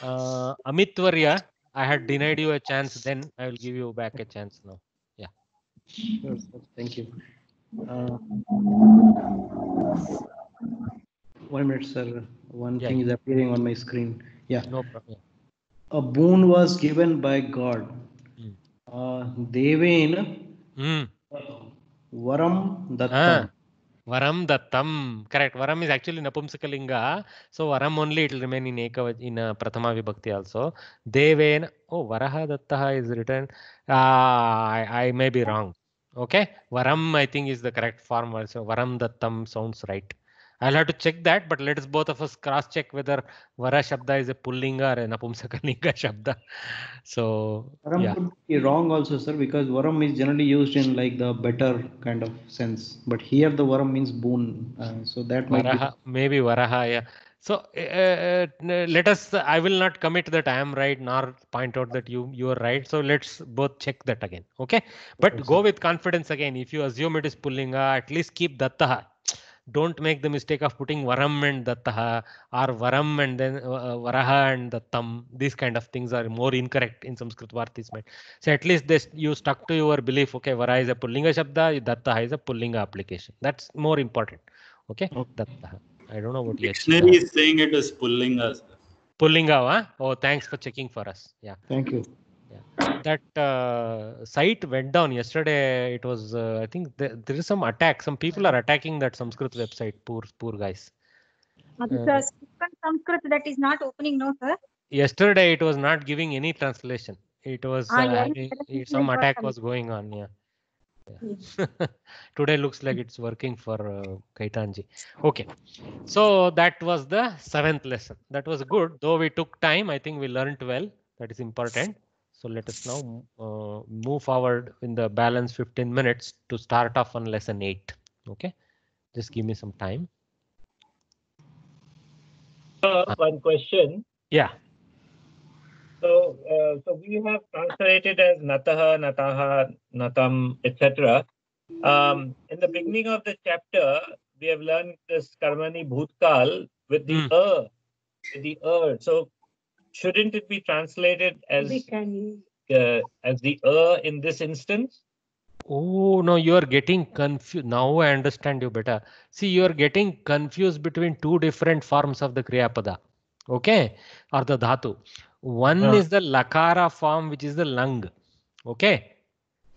uh, amit Varia. i had denied you a chance then i will give you back a chance now yeah sure, thank you uh, one minute, sir. One yeah. thing is appearing on my screen. Yeah. No problem. A boon was given by God. Mm. Uh, Devena mm. Varam Dattam. Ah. Varam Dattam. Correct. Varam is actually Napumsakalinga. So Varam only it will remain in Eka in uh, Prathama Vibhakti also. Devena. Oh, Varaha Dattaha is written. Uh, I, I may be wrong. Okay. Varam, I think, is the correct form also. Varam Dattam sounds right. I'll have to check that, but let us both of us cross-check whether Vara Shabda is a Pullinga or a Napumsakalinga Shabda. So Varam yeah. could be wrong also, sir, because Varam is generally used in like the better kind of sense. But here the Varam means boon. Uh, so that might varaha, be... maybe Varaha, yeah. So uh, uh, uh, let us, I will not commit that I am right nor point out that you, you are right. So let's both check that again. Okay. But okay, go sir. with confidence again. If you assume it is Pullinga, at least keep Dattaha don't make the mistake of putting varam and dattaha or varam and then uh, uh varaha and dattam. These kind of things are more incorrect in Sanskrit Vartis So at least this you stuck to your belief. Okay, vara is a pullinga shabda, dattaha is a pullinga application. That's more important. Okay, okay. dattaha. I don't know what dictionary is saying it is pullinga. Pullinga, huh? Oh, thanks for checking for us. Yeah. Thank you. Yeah. That uh, site went down yesterday. It was, uh, I think, th- there is some attack. Some people are attacking that Sanskrit website. Poor, poor guys. Uh, Sanskrit that is not opening, no, sir. Yesterday, it was not giving any translation. It was ah, uh, yeah, it, it, some attack was going on. Yeah. Yeah. Hmm. Today looks like it's working for uh, Kaitanji. Hmm. Okay, so that was the seventh lesson. That was good, though we took time. I think we learned well. That is important. So let us now uh, move forward in the balance 15 minutes to start off on lesson 8. OK, just give me some time. Uh, one question. Yeah. So uh, so we have translated as nataha, nataha, natam, etc. Um, in the beginning of the chapter, we have learned this karmani bhutkal with the mm. er, with the er. So shouldn't it be translated as uh, as the er in this instance? Oh no, you are getting confused. Now I understand you better. See, you are getting confused between two different forms of the kriyapada. Okay, or the dhatu. One ah. is the lakara form, which is the lung. Okay.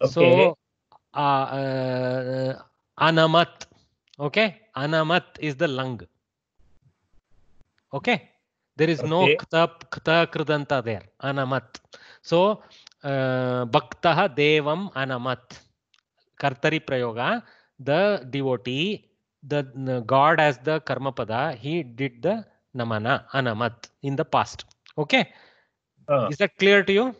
okay. So, uh, uh, anamat. Okay, anamat is the lung. Okay. There is okay. no kta, kta there, anamat. So, uh, bhaktaha devam anamat. Kartari prayoga, the devotee, the, God as the karmapada, he did the namana, anamat in the past. Okay? Uh, is that clear to you?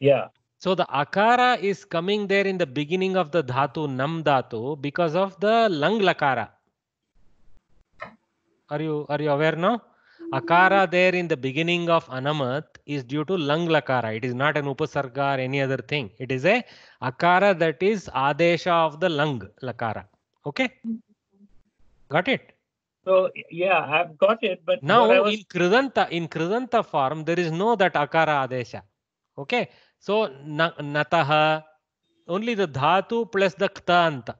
Yeah. So the akara is coming there in the beginning of the dhatu, nam dhatu, because of the lang lakara. Are you are you aware now? Akara there in the beginning of Anamat is due to Lang Lakara. It is not an Upasarga or any other thing. It is a Akara that is Adesha of the Lang Lakara. Okay? Mm-hmm. Got it? So, yeah, I've got it. But now was... in Kridanta, in Kridanta form, there is no that Akara Adesha. Okay? So, na, Nataha, only the Dhatu plus the ktaanta.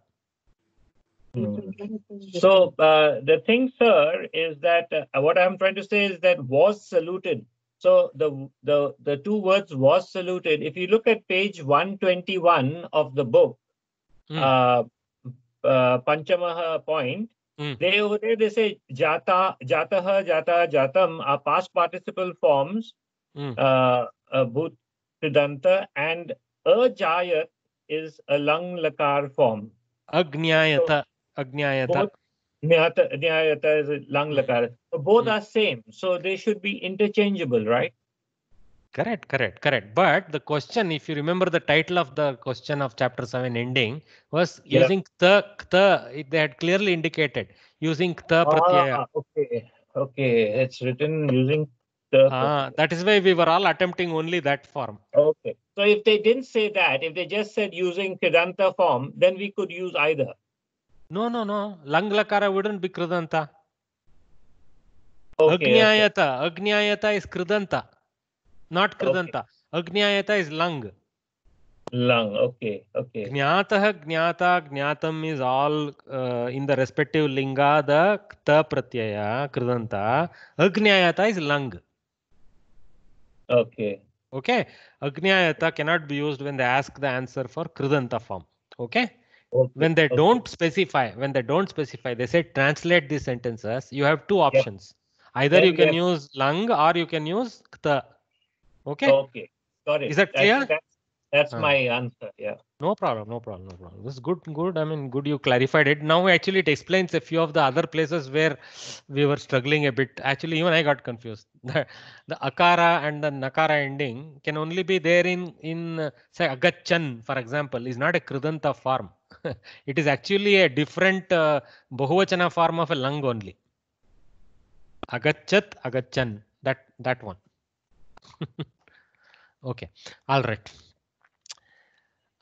Mm-hmm. So uh, the thing, sir, is that uh, what I'm trying to say is that was saluted. So the the the two words was saluted. If you look at page 121 of the book, mm. uh, uh, Panchamaha point, mm. they over there they say jata jataha jata jatam are past participle forms, mm. uh, uh, Siddhanta, and ajayat is a lung lakar form. Agnyayata. So, Agnyayata. Nyata, nyayata is a lang lakar. So both mm. are same. So they should be interchangeable, right? Correct, correct, correct. But the question, if you remember the title of the question of chapter 7 ending, was yeah. using the the they had clearly indicated using kta ah, pratyaya. okay, okay. It's written using the ah, that is why we were all attempting only that form. Okay. So if they didn't say that, if they just said using Kridanta form, then we could use either. No, no, no. Langlakara wouldn't be Kridanta. Okay, Agnyayata. Okay. Agnyayata is Kridanta. Not Kridanta. Okay. Agnyayata is Lang. Lang. Okay. Okay. Gnatah, Gnata, Gnatam is all uh, in the respective linga, the ta pratyaya, Kridanta. Agnyayata is Lang. Okay. Okay. Agnyayata cannot be used when they ask the answer for Kridanta form. Okay. when they okay. don't specify when they don't specify they say translate these sentences you have two options either you can use lung or you can use the okay okay got it is that clear that's that's uh, my answer yeah no problem no problem no problem this is good good i mean good you clarified it now actually it explains a few of the other places where we were struggling a bit actually even i got confused the, akara and the nakara ending can only be there in in uh, say agachan for example is not a kridanta form it is actually a different uh, bahuvachana form of a lung only agachat agachan that that one okay all right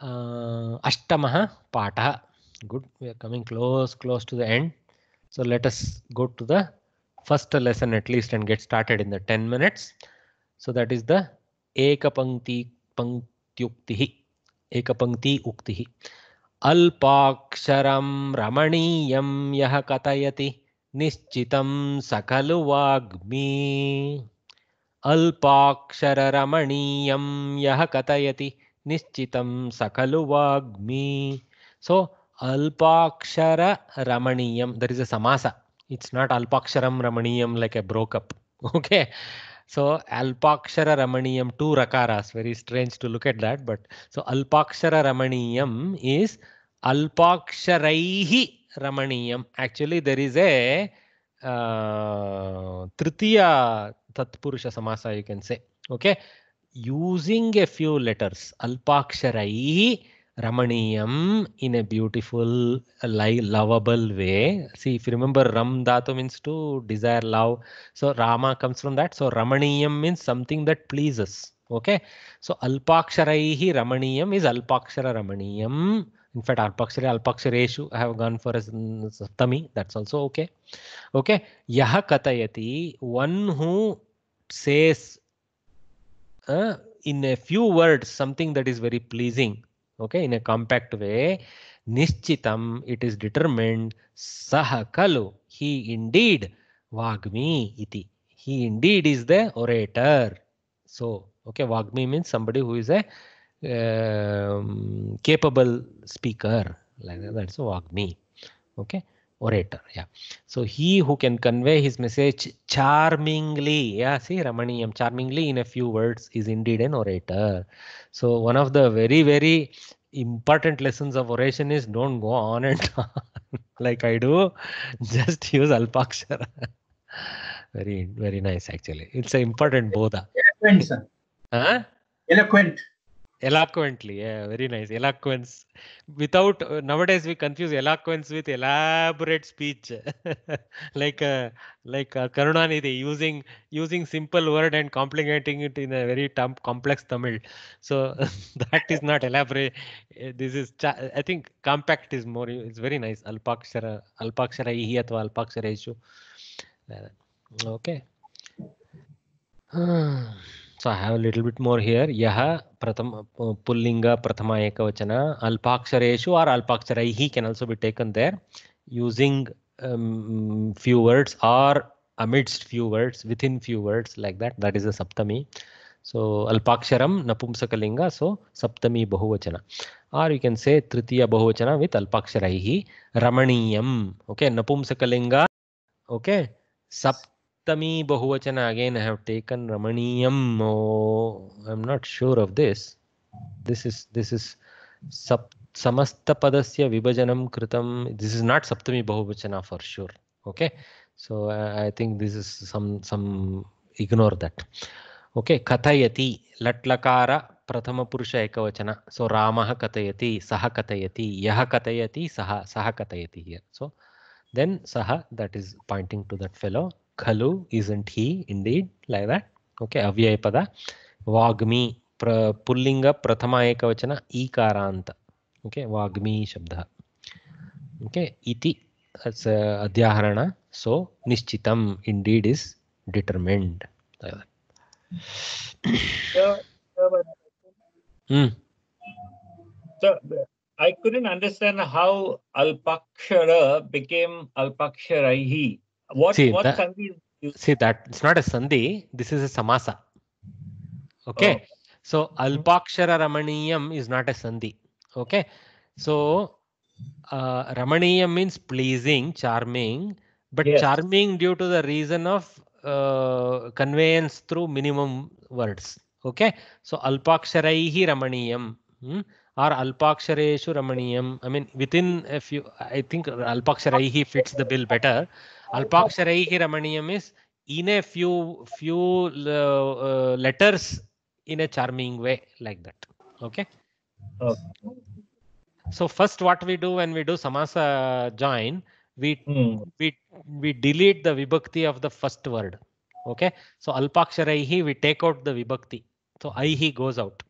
अष्टमः पाठः good we coming close close to the end so let's go to the first lesson at least and get started in the ten minutes so that is the एकपङ्क्ति पङ्क्त्युक्तिः एकपङ्क्ति उक्तिः अल्पाक्षरं रमणीयं यः कथयति निश्चितं स खलु वाग्मी अल्पाक्षररमणीयं यः कथयति निश्चित सकलु वाग्मी सो अल्पाक्षर रमणीय there is a it's not अल्पाक्षरम रमणीय like a breakup okay so अलक्षर रमणीय टू रकारास very strange to look at that but so अलक्षर रमणीय इज अल्पाक्षर रमणीय एक्चुअली देर इज ए तृतीय तत्पुरुष समास you can say okay using a few letters alpaksharai ramaniyam in a beautiful uh, like lovable way see if you remember ram dhatu means to desire love so rama comes from that so ramaniyam means something that pleases okay so alpaksharaihi ramaniyam is alpakshara ramaniyam in fact alpakshara alpakshareshu i have gone for a saptami that's also okay okay yaha katayati one who says uh, in a few words something that is very pleasing okay in a compact way nishchitam it is determined saha kalu he indeed vagmi iti he indeed is the orator so okay vagmi means somebody who is a um, capable speaker like that. that's vagmi okay orator yeah so he who can convey his message charmingly yeah see ramaniyam charmingly in a few words is indeed an orator so one of the very very important lessons of oration is don't go on and on like i do just use alpakshara very very nice actually it's an important bodha eloquent sir huh? eloquent eloquently yeah very nice eloquence without uh, nowadays we confuse eloquence with elaborate speech like uh, like uh, karunanidhi using using simple word and complicating it in a very tam- complex tamil so that is not elaborate uh, this is cha- i think compact is more it's very nice alpakshara alpakshara ihi athva alpakshara ishu uh, okay hmm. So I have a little bit more here. Yaha pratham, pullinga prathama ekavachana alpakshareshu or alpaksharaihi can also be taken there using um, few words or amidst few words, within few words like that. That is a saptami. So alpaksharam napumsakalinga. So saptami bahuvachana. Or you can say tritiya bahuvachana with alpaksharaihi ramaniyam. Okay, napumsakalinga. Okay, sapt सप्तमी बहुवचन again I have taken रमणीयम I am not sure of this this is this is सप समस्त पदस्य विभजनम कृतम this is not सप्तमी बहुवचन for sure okay so I think this is some some ignore that okay कथयति लट्लकार प्रथम पुरुष एकवचन सो राम कथयति सह कथयति यह कथयति सह सह कथयति हियर सो देन सह that is pointing to that fellow Kalu, isn't he? Indeed, like that. Okay, Avyaya Pada. Vagmi, pra, Pullinga, Prathama Ekavachana, Ikaranta. Okay, Vagmi Shabda. Okay, Iti, that's uh, Adhyaharana. So, Nischitam, indeed, is determined. Like that. Hmm. So, I couldn't understand how Alpakshara became Alpaksharahi. What, see, what that, sandhi is See that it's not a sandhi. This is a samasa. Okay. Oh. So mm-hmm. Alpakshara Ramaniyam is not a sandhi. Okay. So uh, Ramaniyam means pleasing, charming, but yes. charming due to the reason of uh, conveyance through minimum words. Okay. So Alpaksharaihi Ramaniyam. Hmm? Or Alpakshareshu Ramaniyam. I mean, within a few, I think Alpaksharaihi fits the bill better. Alpaksharaihi Ramaniyam is in a few few uh, letters in a charming way like that. Okay. okay. So first, what we do when we do samasa join, we hmm. we we delete the vibhakti of the first word. Okay. So alpaksharaihi, we take out the vibhakti. So ihi goes out.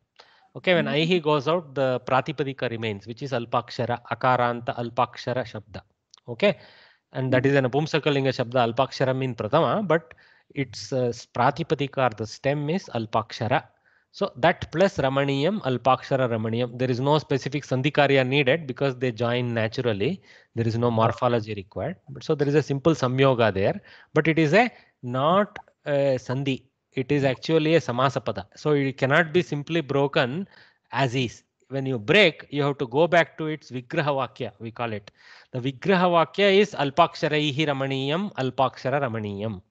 Okay, when mm goes out, the pratipadika remains, which is alpakshara, akaranta alpakshara shabda. Okay, and that is an apumsakalinga shabda alpaksharam in pratama but its uh, pratipadika or the stem is alpakshara so that plus ramaniyam alpakshara ramaniyam there is no specific sandhikarya needed because they join naturally there is no morphology required but so there is a simple samyoga there but it is a not a sandhi it is actually a samasapada so it cannot be simply broken as is when you break, you have to go back to its Vigrahavakya, we call it. The Vigrahavakya is Alpaksharaihi Ramaniyam, Alpakshara Ramaniyam.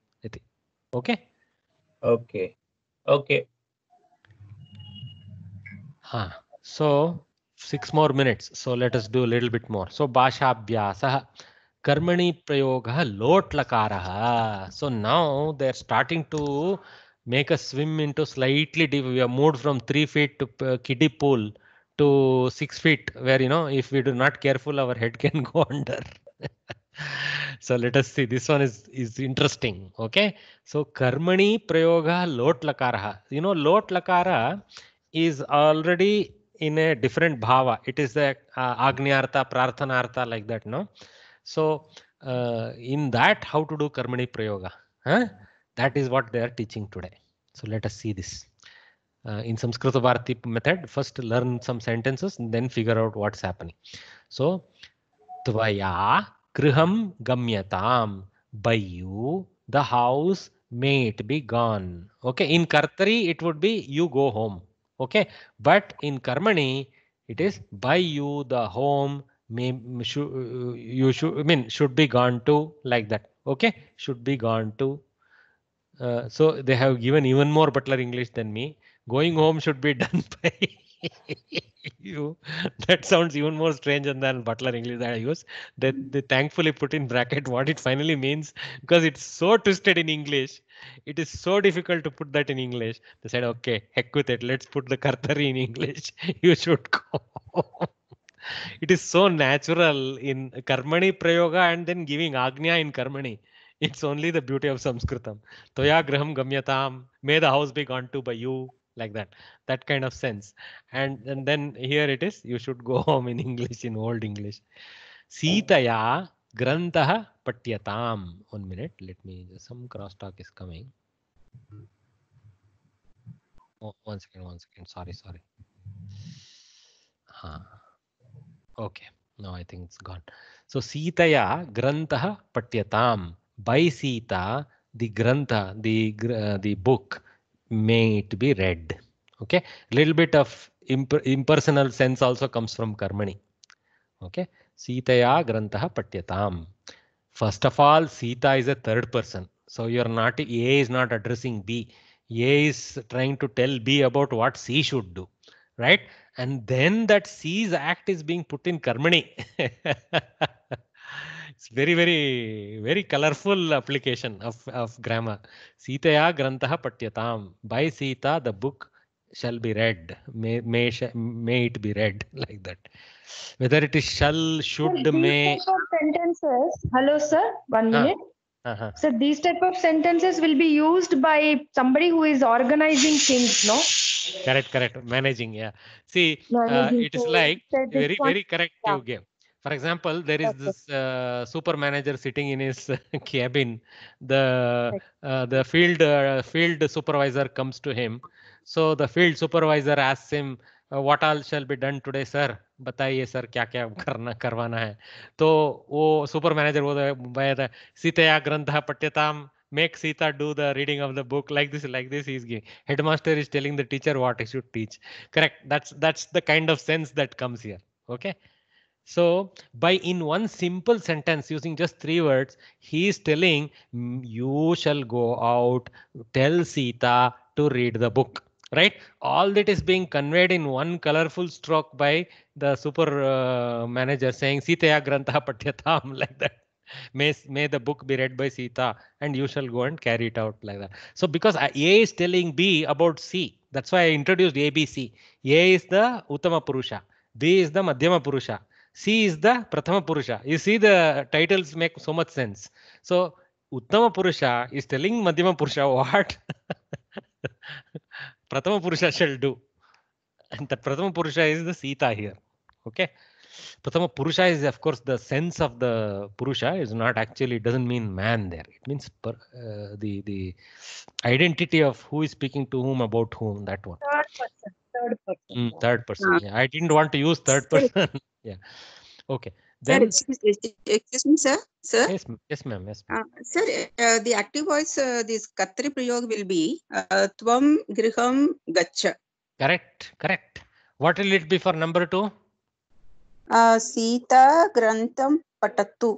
Okay? Okay. Okay. Huh. So, six more minutes. So, let us do a little bit more. So, Bhashabhyasaha. Karmani lot Lotlakaraha. So, now they're starting to make a swim into slightly deep. We have moved from three feet to uh, kiddie pool to six feet where you know if we do not careful our head can go under so let us see this one is is interesting okay so karmani prayoga lot lakara you know lot lakara is already in a different bhava it is the uh, agnyartha prarthanartha like that no so uh, in that how to do karmani prayoga huh? that is what they are teaching today so let us see this uh, in Samskrita Bharati method, first learn some sentences and then figure out what's happening. So, Tvaya Kriham Gamyatam by you, the house may it be gone. Okay, in Kartari, it would be you go home. Okay, but in Karmani, it is by you, the home may should uh, you should I mean should be gone to like that. Okay, should be gone to uh, so they have given even more Butler English than me. Going home should be done by you. That sounds even more strange than Butler English that I use. That they, they thankfully put in bracket what it finally means because it's so twisted in English. It is so difficult to put that in English. They said, okay, heck with it. Let's put the Kartari in English. You should go. it is so natural in Karmani Prayoga and then giving Agnya in Karmani it's only the beauty of Sanskritam. Toya graham gamyatam. May the house be gone to by you. Like that. That kind of sense. And, and then here it is. You should go home in English, in Old English. Sitaya grantah patyatam. One minute. Let me. Some crosstalk is coming. Oh, one second. One second. Sorry. Sorry. Huh. Okay. No, I think it's gone. So Sitaya grantah patyatam by Sita, the Grantha, the, uh, the book, may it be read. Okay, a little bit of imp impersonal sense also comes from Karmani. Okay, Sitaya Grantaha Patyatam. First of all, Sita is a third person. So you're not, A is not addressing B. A is trying to tell B about what C should do, right? And then that C's act is being put in Karmani. it's very, very, very colorful application of, of grammar. Sitaya Grantaha Patyatam. By Sita, the book shall be read. May, may, may it be read like that. Whether it is shall, should, sir, may. sentences. Hello, sir. One minute. Ah. Uh-huh. So these type of sentences will be used by somebody who is organizing things, no? Correct, correct. Managing, yeah. See, uh, it is like very, very correct you give. For example, there is this uh, super manager sitting in his cabin. The uh, the field uh, field supervisor comes to him. So the field supervisor asks him, uh, "What all shall be done today, sir? बताइए sir क्या क्या करना करवाना है?" तो वो super manager वो सीतया ग्रंथा पठ्यताम make Sita do the reading of the book like this, like this. He's giving. Headmaster is telling the teacher what he should teach. Correct. That's that's the kind of sense that comes here. Okay. So by in one simple sentence using just three words, he is telling you shall go out, tell Sita to read the book, right? All that is being conveyed in one colorful stroke by the super uh, manager saying Sita Grantha patyatham like that. May, may the book be read by Sita and you shall go and carry it out like that. So because A is telling B about C, that's why I introduced ABC. A is the Uttama Purusha, B is the Madhyama Purusha. C is the Prathama Purusha. You see the titles make so much sense. So Uttama Purusha is telling Madhyama Purusha what Prathama Purusha shall do. And the Prathama Purusha is the Sita here. Okay. Prathama Purusha is of course the sense of the Purusha is not actually it doesn't mean man there. It means per, uh, the the identity of who is speaking to whom about whom that one. Third person. Third person. Mm, third person. Ah. Yeah. I didn't want to use third person. yeah okay then sir, excuse, me sir sir yes yes ma'am yes ma uh, sir uh, the active voice uh, this katri prayog will be uh, tvam griham gacha correct correct what will it be for number 2 uh, sita grantham patatu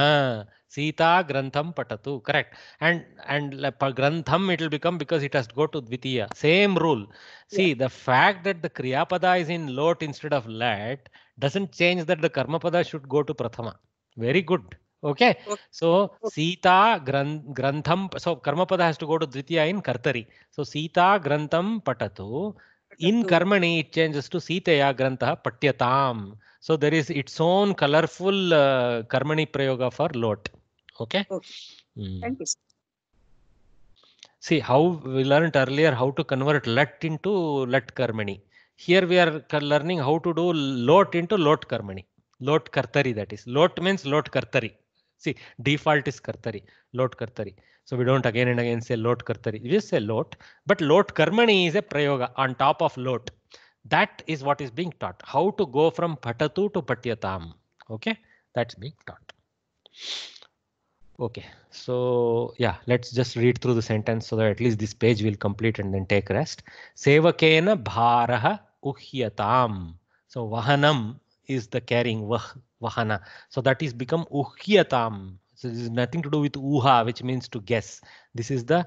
ah Sita Grantham Patatu. Correct. And and Grantham it will become because it has to go to Dvitiya. Same rule. See, yeah. the fact that the Kriyapada is in lot instead of lat doesn't change that the Karmapada should go to Prathama. Very good. Okay. okay. So okay. Sita gran, Grantham. So Karmapada has to go to Dvitiya in Kartari. So Sita Grantham Patatu. In Karmani, it changes to Sitaya Grantha Patyatam. So there is its own colorful uh, Karmani Prayoga for Lot. Okay. okay. Mm. Thank you. Sir. See how we learned earlier how to convert let into LUT Karmani. Here we are learning how to do LOT into LOT Karmani. LOT Kartari that is. LOT means LOT Kartari. See, default is Kartari, lot Kartari. So we don't again and again say lot Kartari. We just say lot, but lot Karmani is a prayoga on top of lot. That is what is being taught. How to go from Patatu to Patyatam. Okay, that's being taught. Okay, so yeah, let's just read through the sentence so that at least this page will complete and then take rest. Sevakena bharaha uhyatam. So vahanam is the carrying vah, vahana. So that is become uhyatam. So this is nothing to do with uha, which means to guess. This is the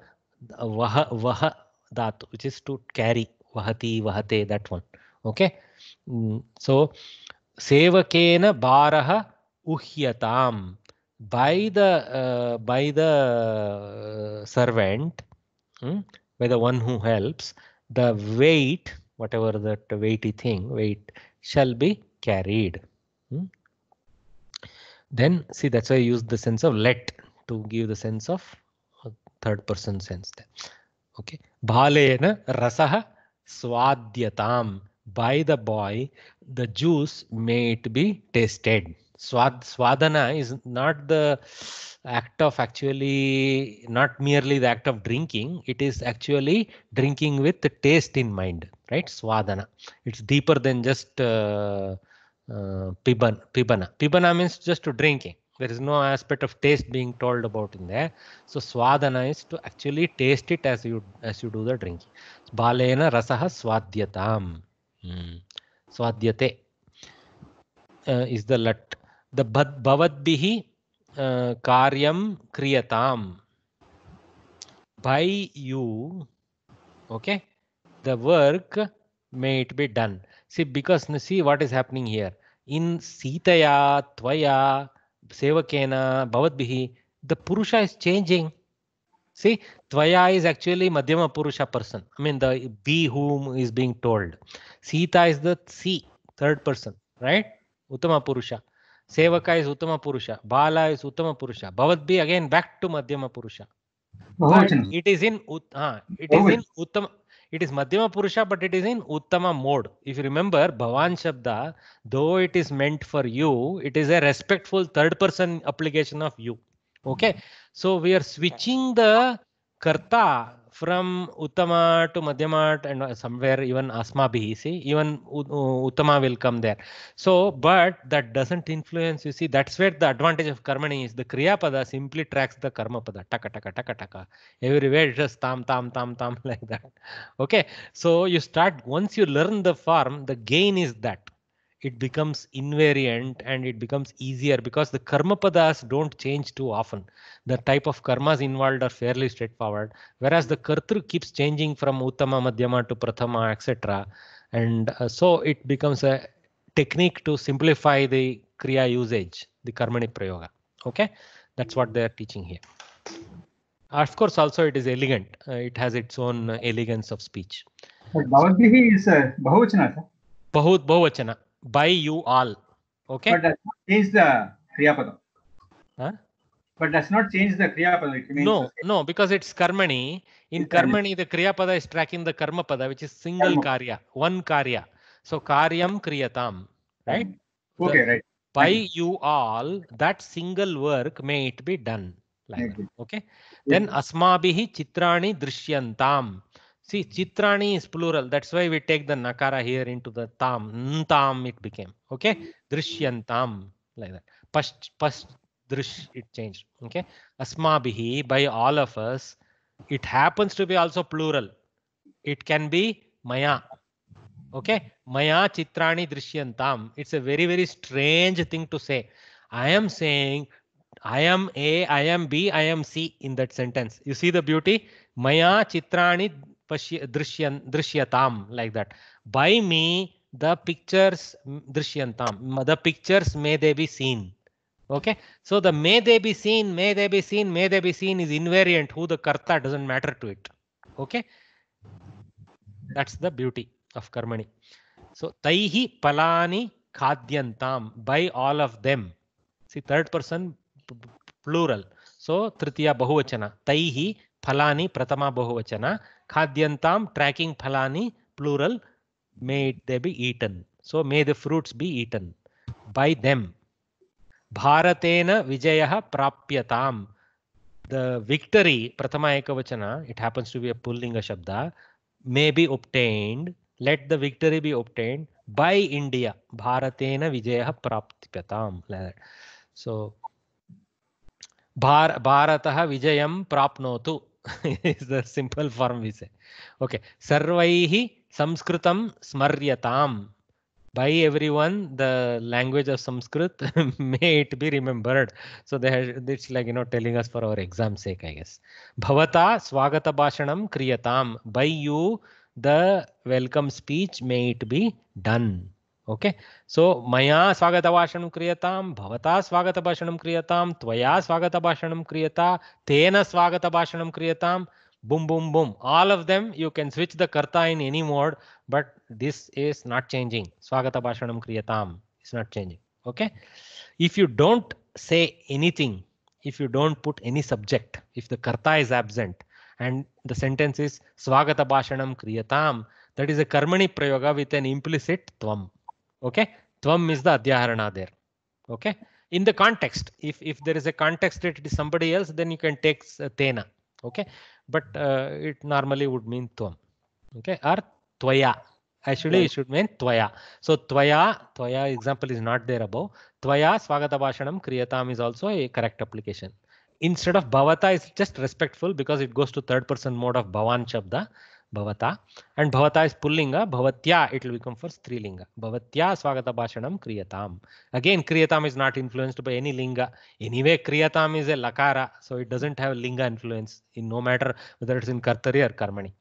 vah vah dhatu, which is to carry vahati vahate that one. Okay, mm, so sevakena bharaha uhyatam by the uh, by the uh, servant hmm, by the one who helps the weight whatever that weighty thing weight shall be carried hmm. then see that's why i use the sense of let to give the sense of uh, third person sense there okay bhalena rasaha swadhyatam by the boy the juice may it be tasted swad, swadana is not the act of actually not merely the act of drinking it is actually drinking with the taste in mind right Swadana. it's deeper than just uh, uh, pibana pibana pibana means just to drinking there is no aspect of taste being told about in there so swadana is to actually taste it as you as you do the drinking balena rasaha swadhyatam hmm. swadhyate uh, is the lut the भवद्भिः कार्यं क्रियताम् by you okay the work may it be done see because see what is happening here in sitaya tvaya sevakena bhavatbhi the purusha is changing see tvaya is actually madhyama purusha person i mean the be whom is being told sita is the see third person right uttama purusha Sevaka is Uttama Purusha. Bala is Uttama Purusha. Bhavatbi again back to Madhyama Purusha. But it is in uh, it is in Uttama it is Madhyama Purusha, but it is in Uttama mode. If you remember, Bhavan Shabda, though it is meant for you, it is a respectful third person application of you. Okay. So we are switching the karta from Uttama to Madhyamat and uh, somewhere even Asma see even Uttama will come there. So, but that doesn't influence, you see, that's where the advantage of Karmani is. The Kriya Pada simply tracks the Karma Pada, taka taka taka taka. Everywhere just tam tam tam tam like that. Okay, so you start, once you learn the form, the gain is that it becomes invariant and it becomes easier because the karmapadas don't change too often. The type of karmas involved are fairly straightforward, whereas the kartru keeps changing from uttama, madhyama to prathama, etc. And uh, so it becomes a technique to simplify the kriya usage, the karmani prayoga. Okay, that's what they are teaching here. Of course, also it is elegant. Uh, it has its own elegance of speech. But Bhavadbihi is uh, Bahuvachana. Bahut Bahuvachana by you all. Okay. But that's not change the Kriyapadam. Huh? But does not change the Kriyapada. no, no, because it's Karmani. In it's Karmani, the Kriyapada is tracking the Karmapada, which is single Karma. Karya, one Karya. So Karyam Kriyatam, right? Mm-hmm. Okay, the, right. By mm-hmm. you all, that single work may it be done. Like okay. okay. Then mm-hmm. Asmabhi Chitrani Drishyantam. See, Chitrani is plural. That's why we take the nakara here into the tam. Tam it became. Okay. Drishyantam. Like that. Past, past, drish, it changed. Okay. Asmabihi, by all of us. It happens to be also plural. It can be maya. Okay. Maya chitrani drishyantam. It's a very, very strange thing to say. I am saying I am A, I am B, I am C in that sentence. You see the beauty? Maya chitrani drishyan, drishyatam like that. By me, the pictures drishyantam. The pictures may they be seen. Okay. So the may they be seen, may they be seen, may they be seen is invariant. Who the karta doesn't matter to it. Okay. That's the beauty of karmani. So taihi palani khadyantam by all of them. See third person plural. So tritiya bahuvachana. Taihi ఫలాని ప్రథమ బహువచన ఖాద్యంతాం ట్రాకింగ్ ఫలాని plural made they be eaten so may the fruits be eaten by them భారతేన విజయ ప్రాప్యతాం the victory ప్రథమ ఏకవచన it happens to be a పుల్లింగ శబ్ద may be obtained let the victory be obtained by India భారతేన విజయ ప్రాప్యతాం సో భార భారత విజయం ప్రాప్నోతు is the simple form we say. Okay. Sarvaihi Samskritam Smaryatam. By everyone, the language of Sanskrit may it be remembered. So they have, it's like you know telling us for our exam sake, I guess. Bhavata Swagata Bhashanam Kriyatam. By you, the welcome speech may it be done. Okay so मया स्वागतभाषणं क्रियतां भवता स्वागतभाषणं क्रियतां त्वया स्वागतभाषणं क्रियता तेन स्वागतभाषणं क्रियतां boom boom boom all of them you can switch the karta in any mode but this is not changing swagata bhashanam kriyatam is not changing okay if you don't say anything if you don't put any subject if the karta is absent and the sentence is swagata bhashanam kriyatam that is a karmani prayoga with an implicit tvam Okay, Tvam is the Adhyarana there. Okay, in the context, if, if there is a context that it is somebody else, then you can take uh, Tena. Okay, but uh, it normally would mean Tvam. Okay, or Tvaya. Actually, right. it should mean Tvaya. So Tvaya, Tvaya example is not there above. Tvaya Swagata Bhashanam Kriyatam is also a correct application. Instead of Bhavata, is just respectful because it goes to third person mode of Bhavan Shabda. Bhavata. And Bhavata is Pullinga. Bhavatya, it will become for Strilinga. Bhavatya Swagata Bhashanam Kriyatam. Again, Kriyatam is not influenced by any Linga. Anyway, Kriyatam is a Lakara. So it doesn't have Linga influence in no matter whether it's in Kartari or Karmani.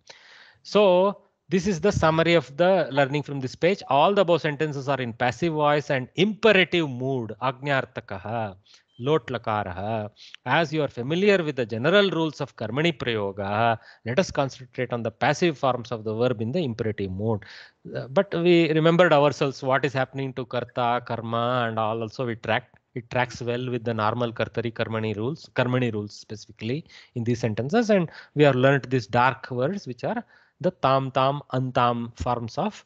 So this is the summary of the learning from this page. All the above sentences are in passive voice and imperative mood. Agnyartakaha lotlakarah. As you are familiar with the general rules of karmani prayoga, let us concentrate on the passive forms of the verb in the imperative mode. Uh, but we remembered ourselves what is happening to karta, karma, and all. Also, we tracked it tracks well with the normal Kartari Karmani rules, Karmani rules specifically in these sentences. And we have learnt these dark words, which are the tam tam antam forms of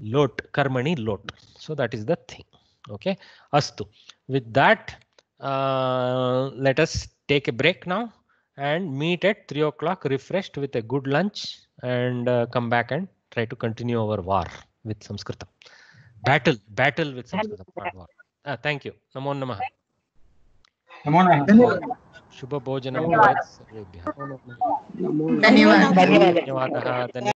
lot, Karmani lot. So that is the thing. Okay. Astu. With that, uh, let us take a break now and meet at 3 o'clock refreshed with a good lunch and uh, come back and try to continue our war with Sanskritam. Battle, battle with Sanskritam. Uh, thank you. Namo Namaha. Namo Namaha. शुभभोजनं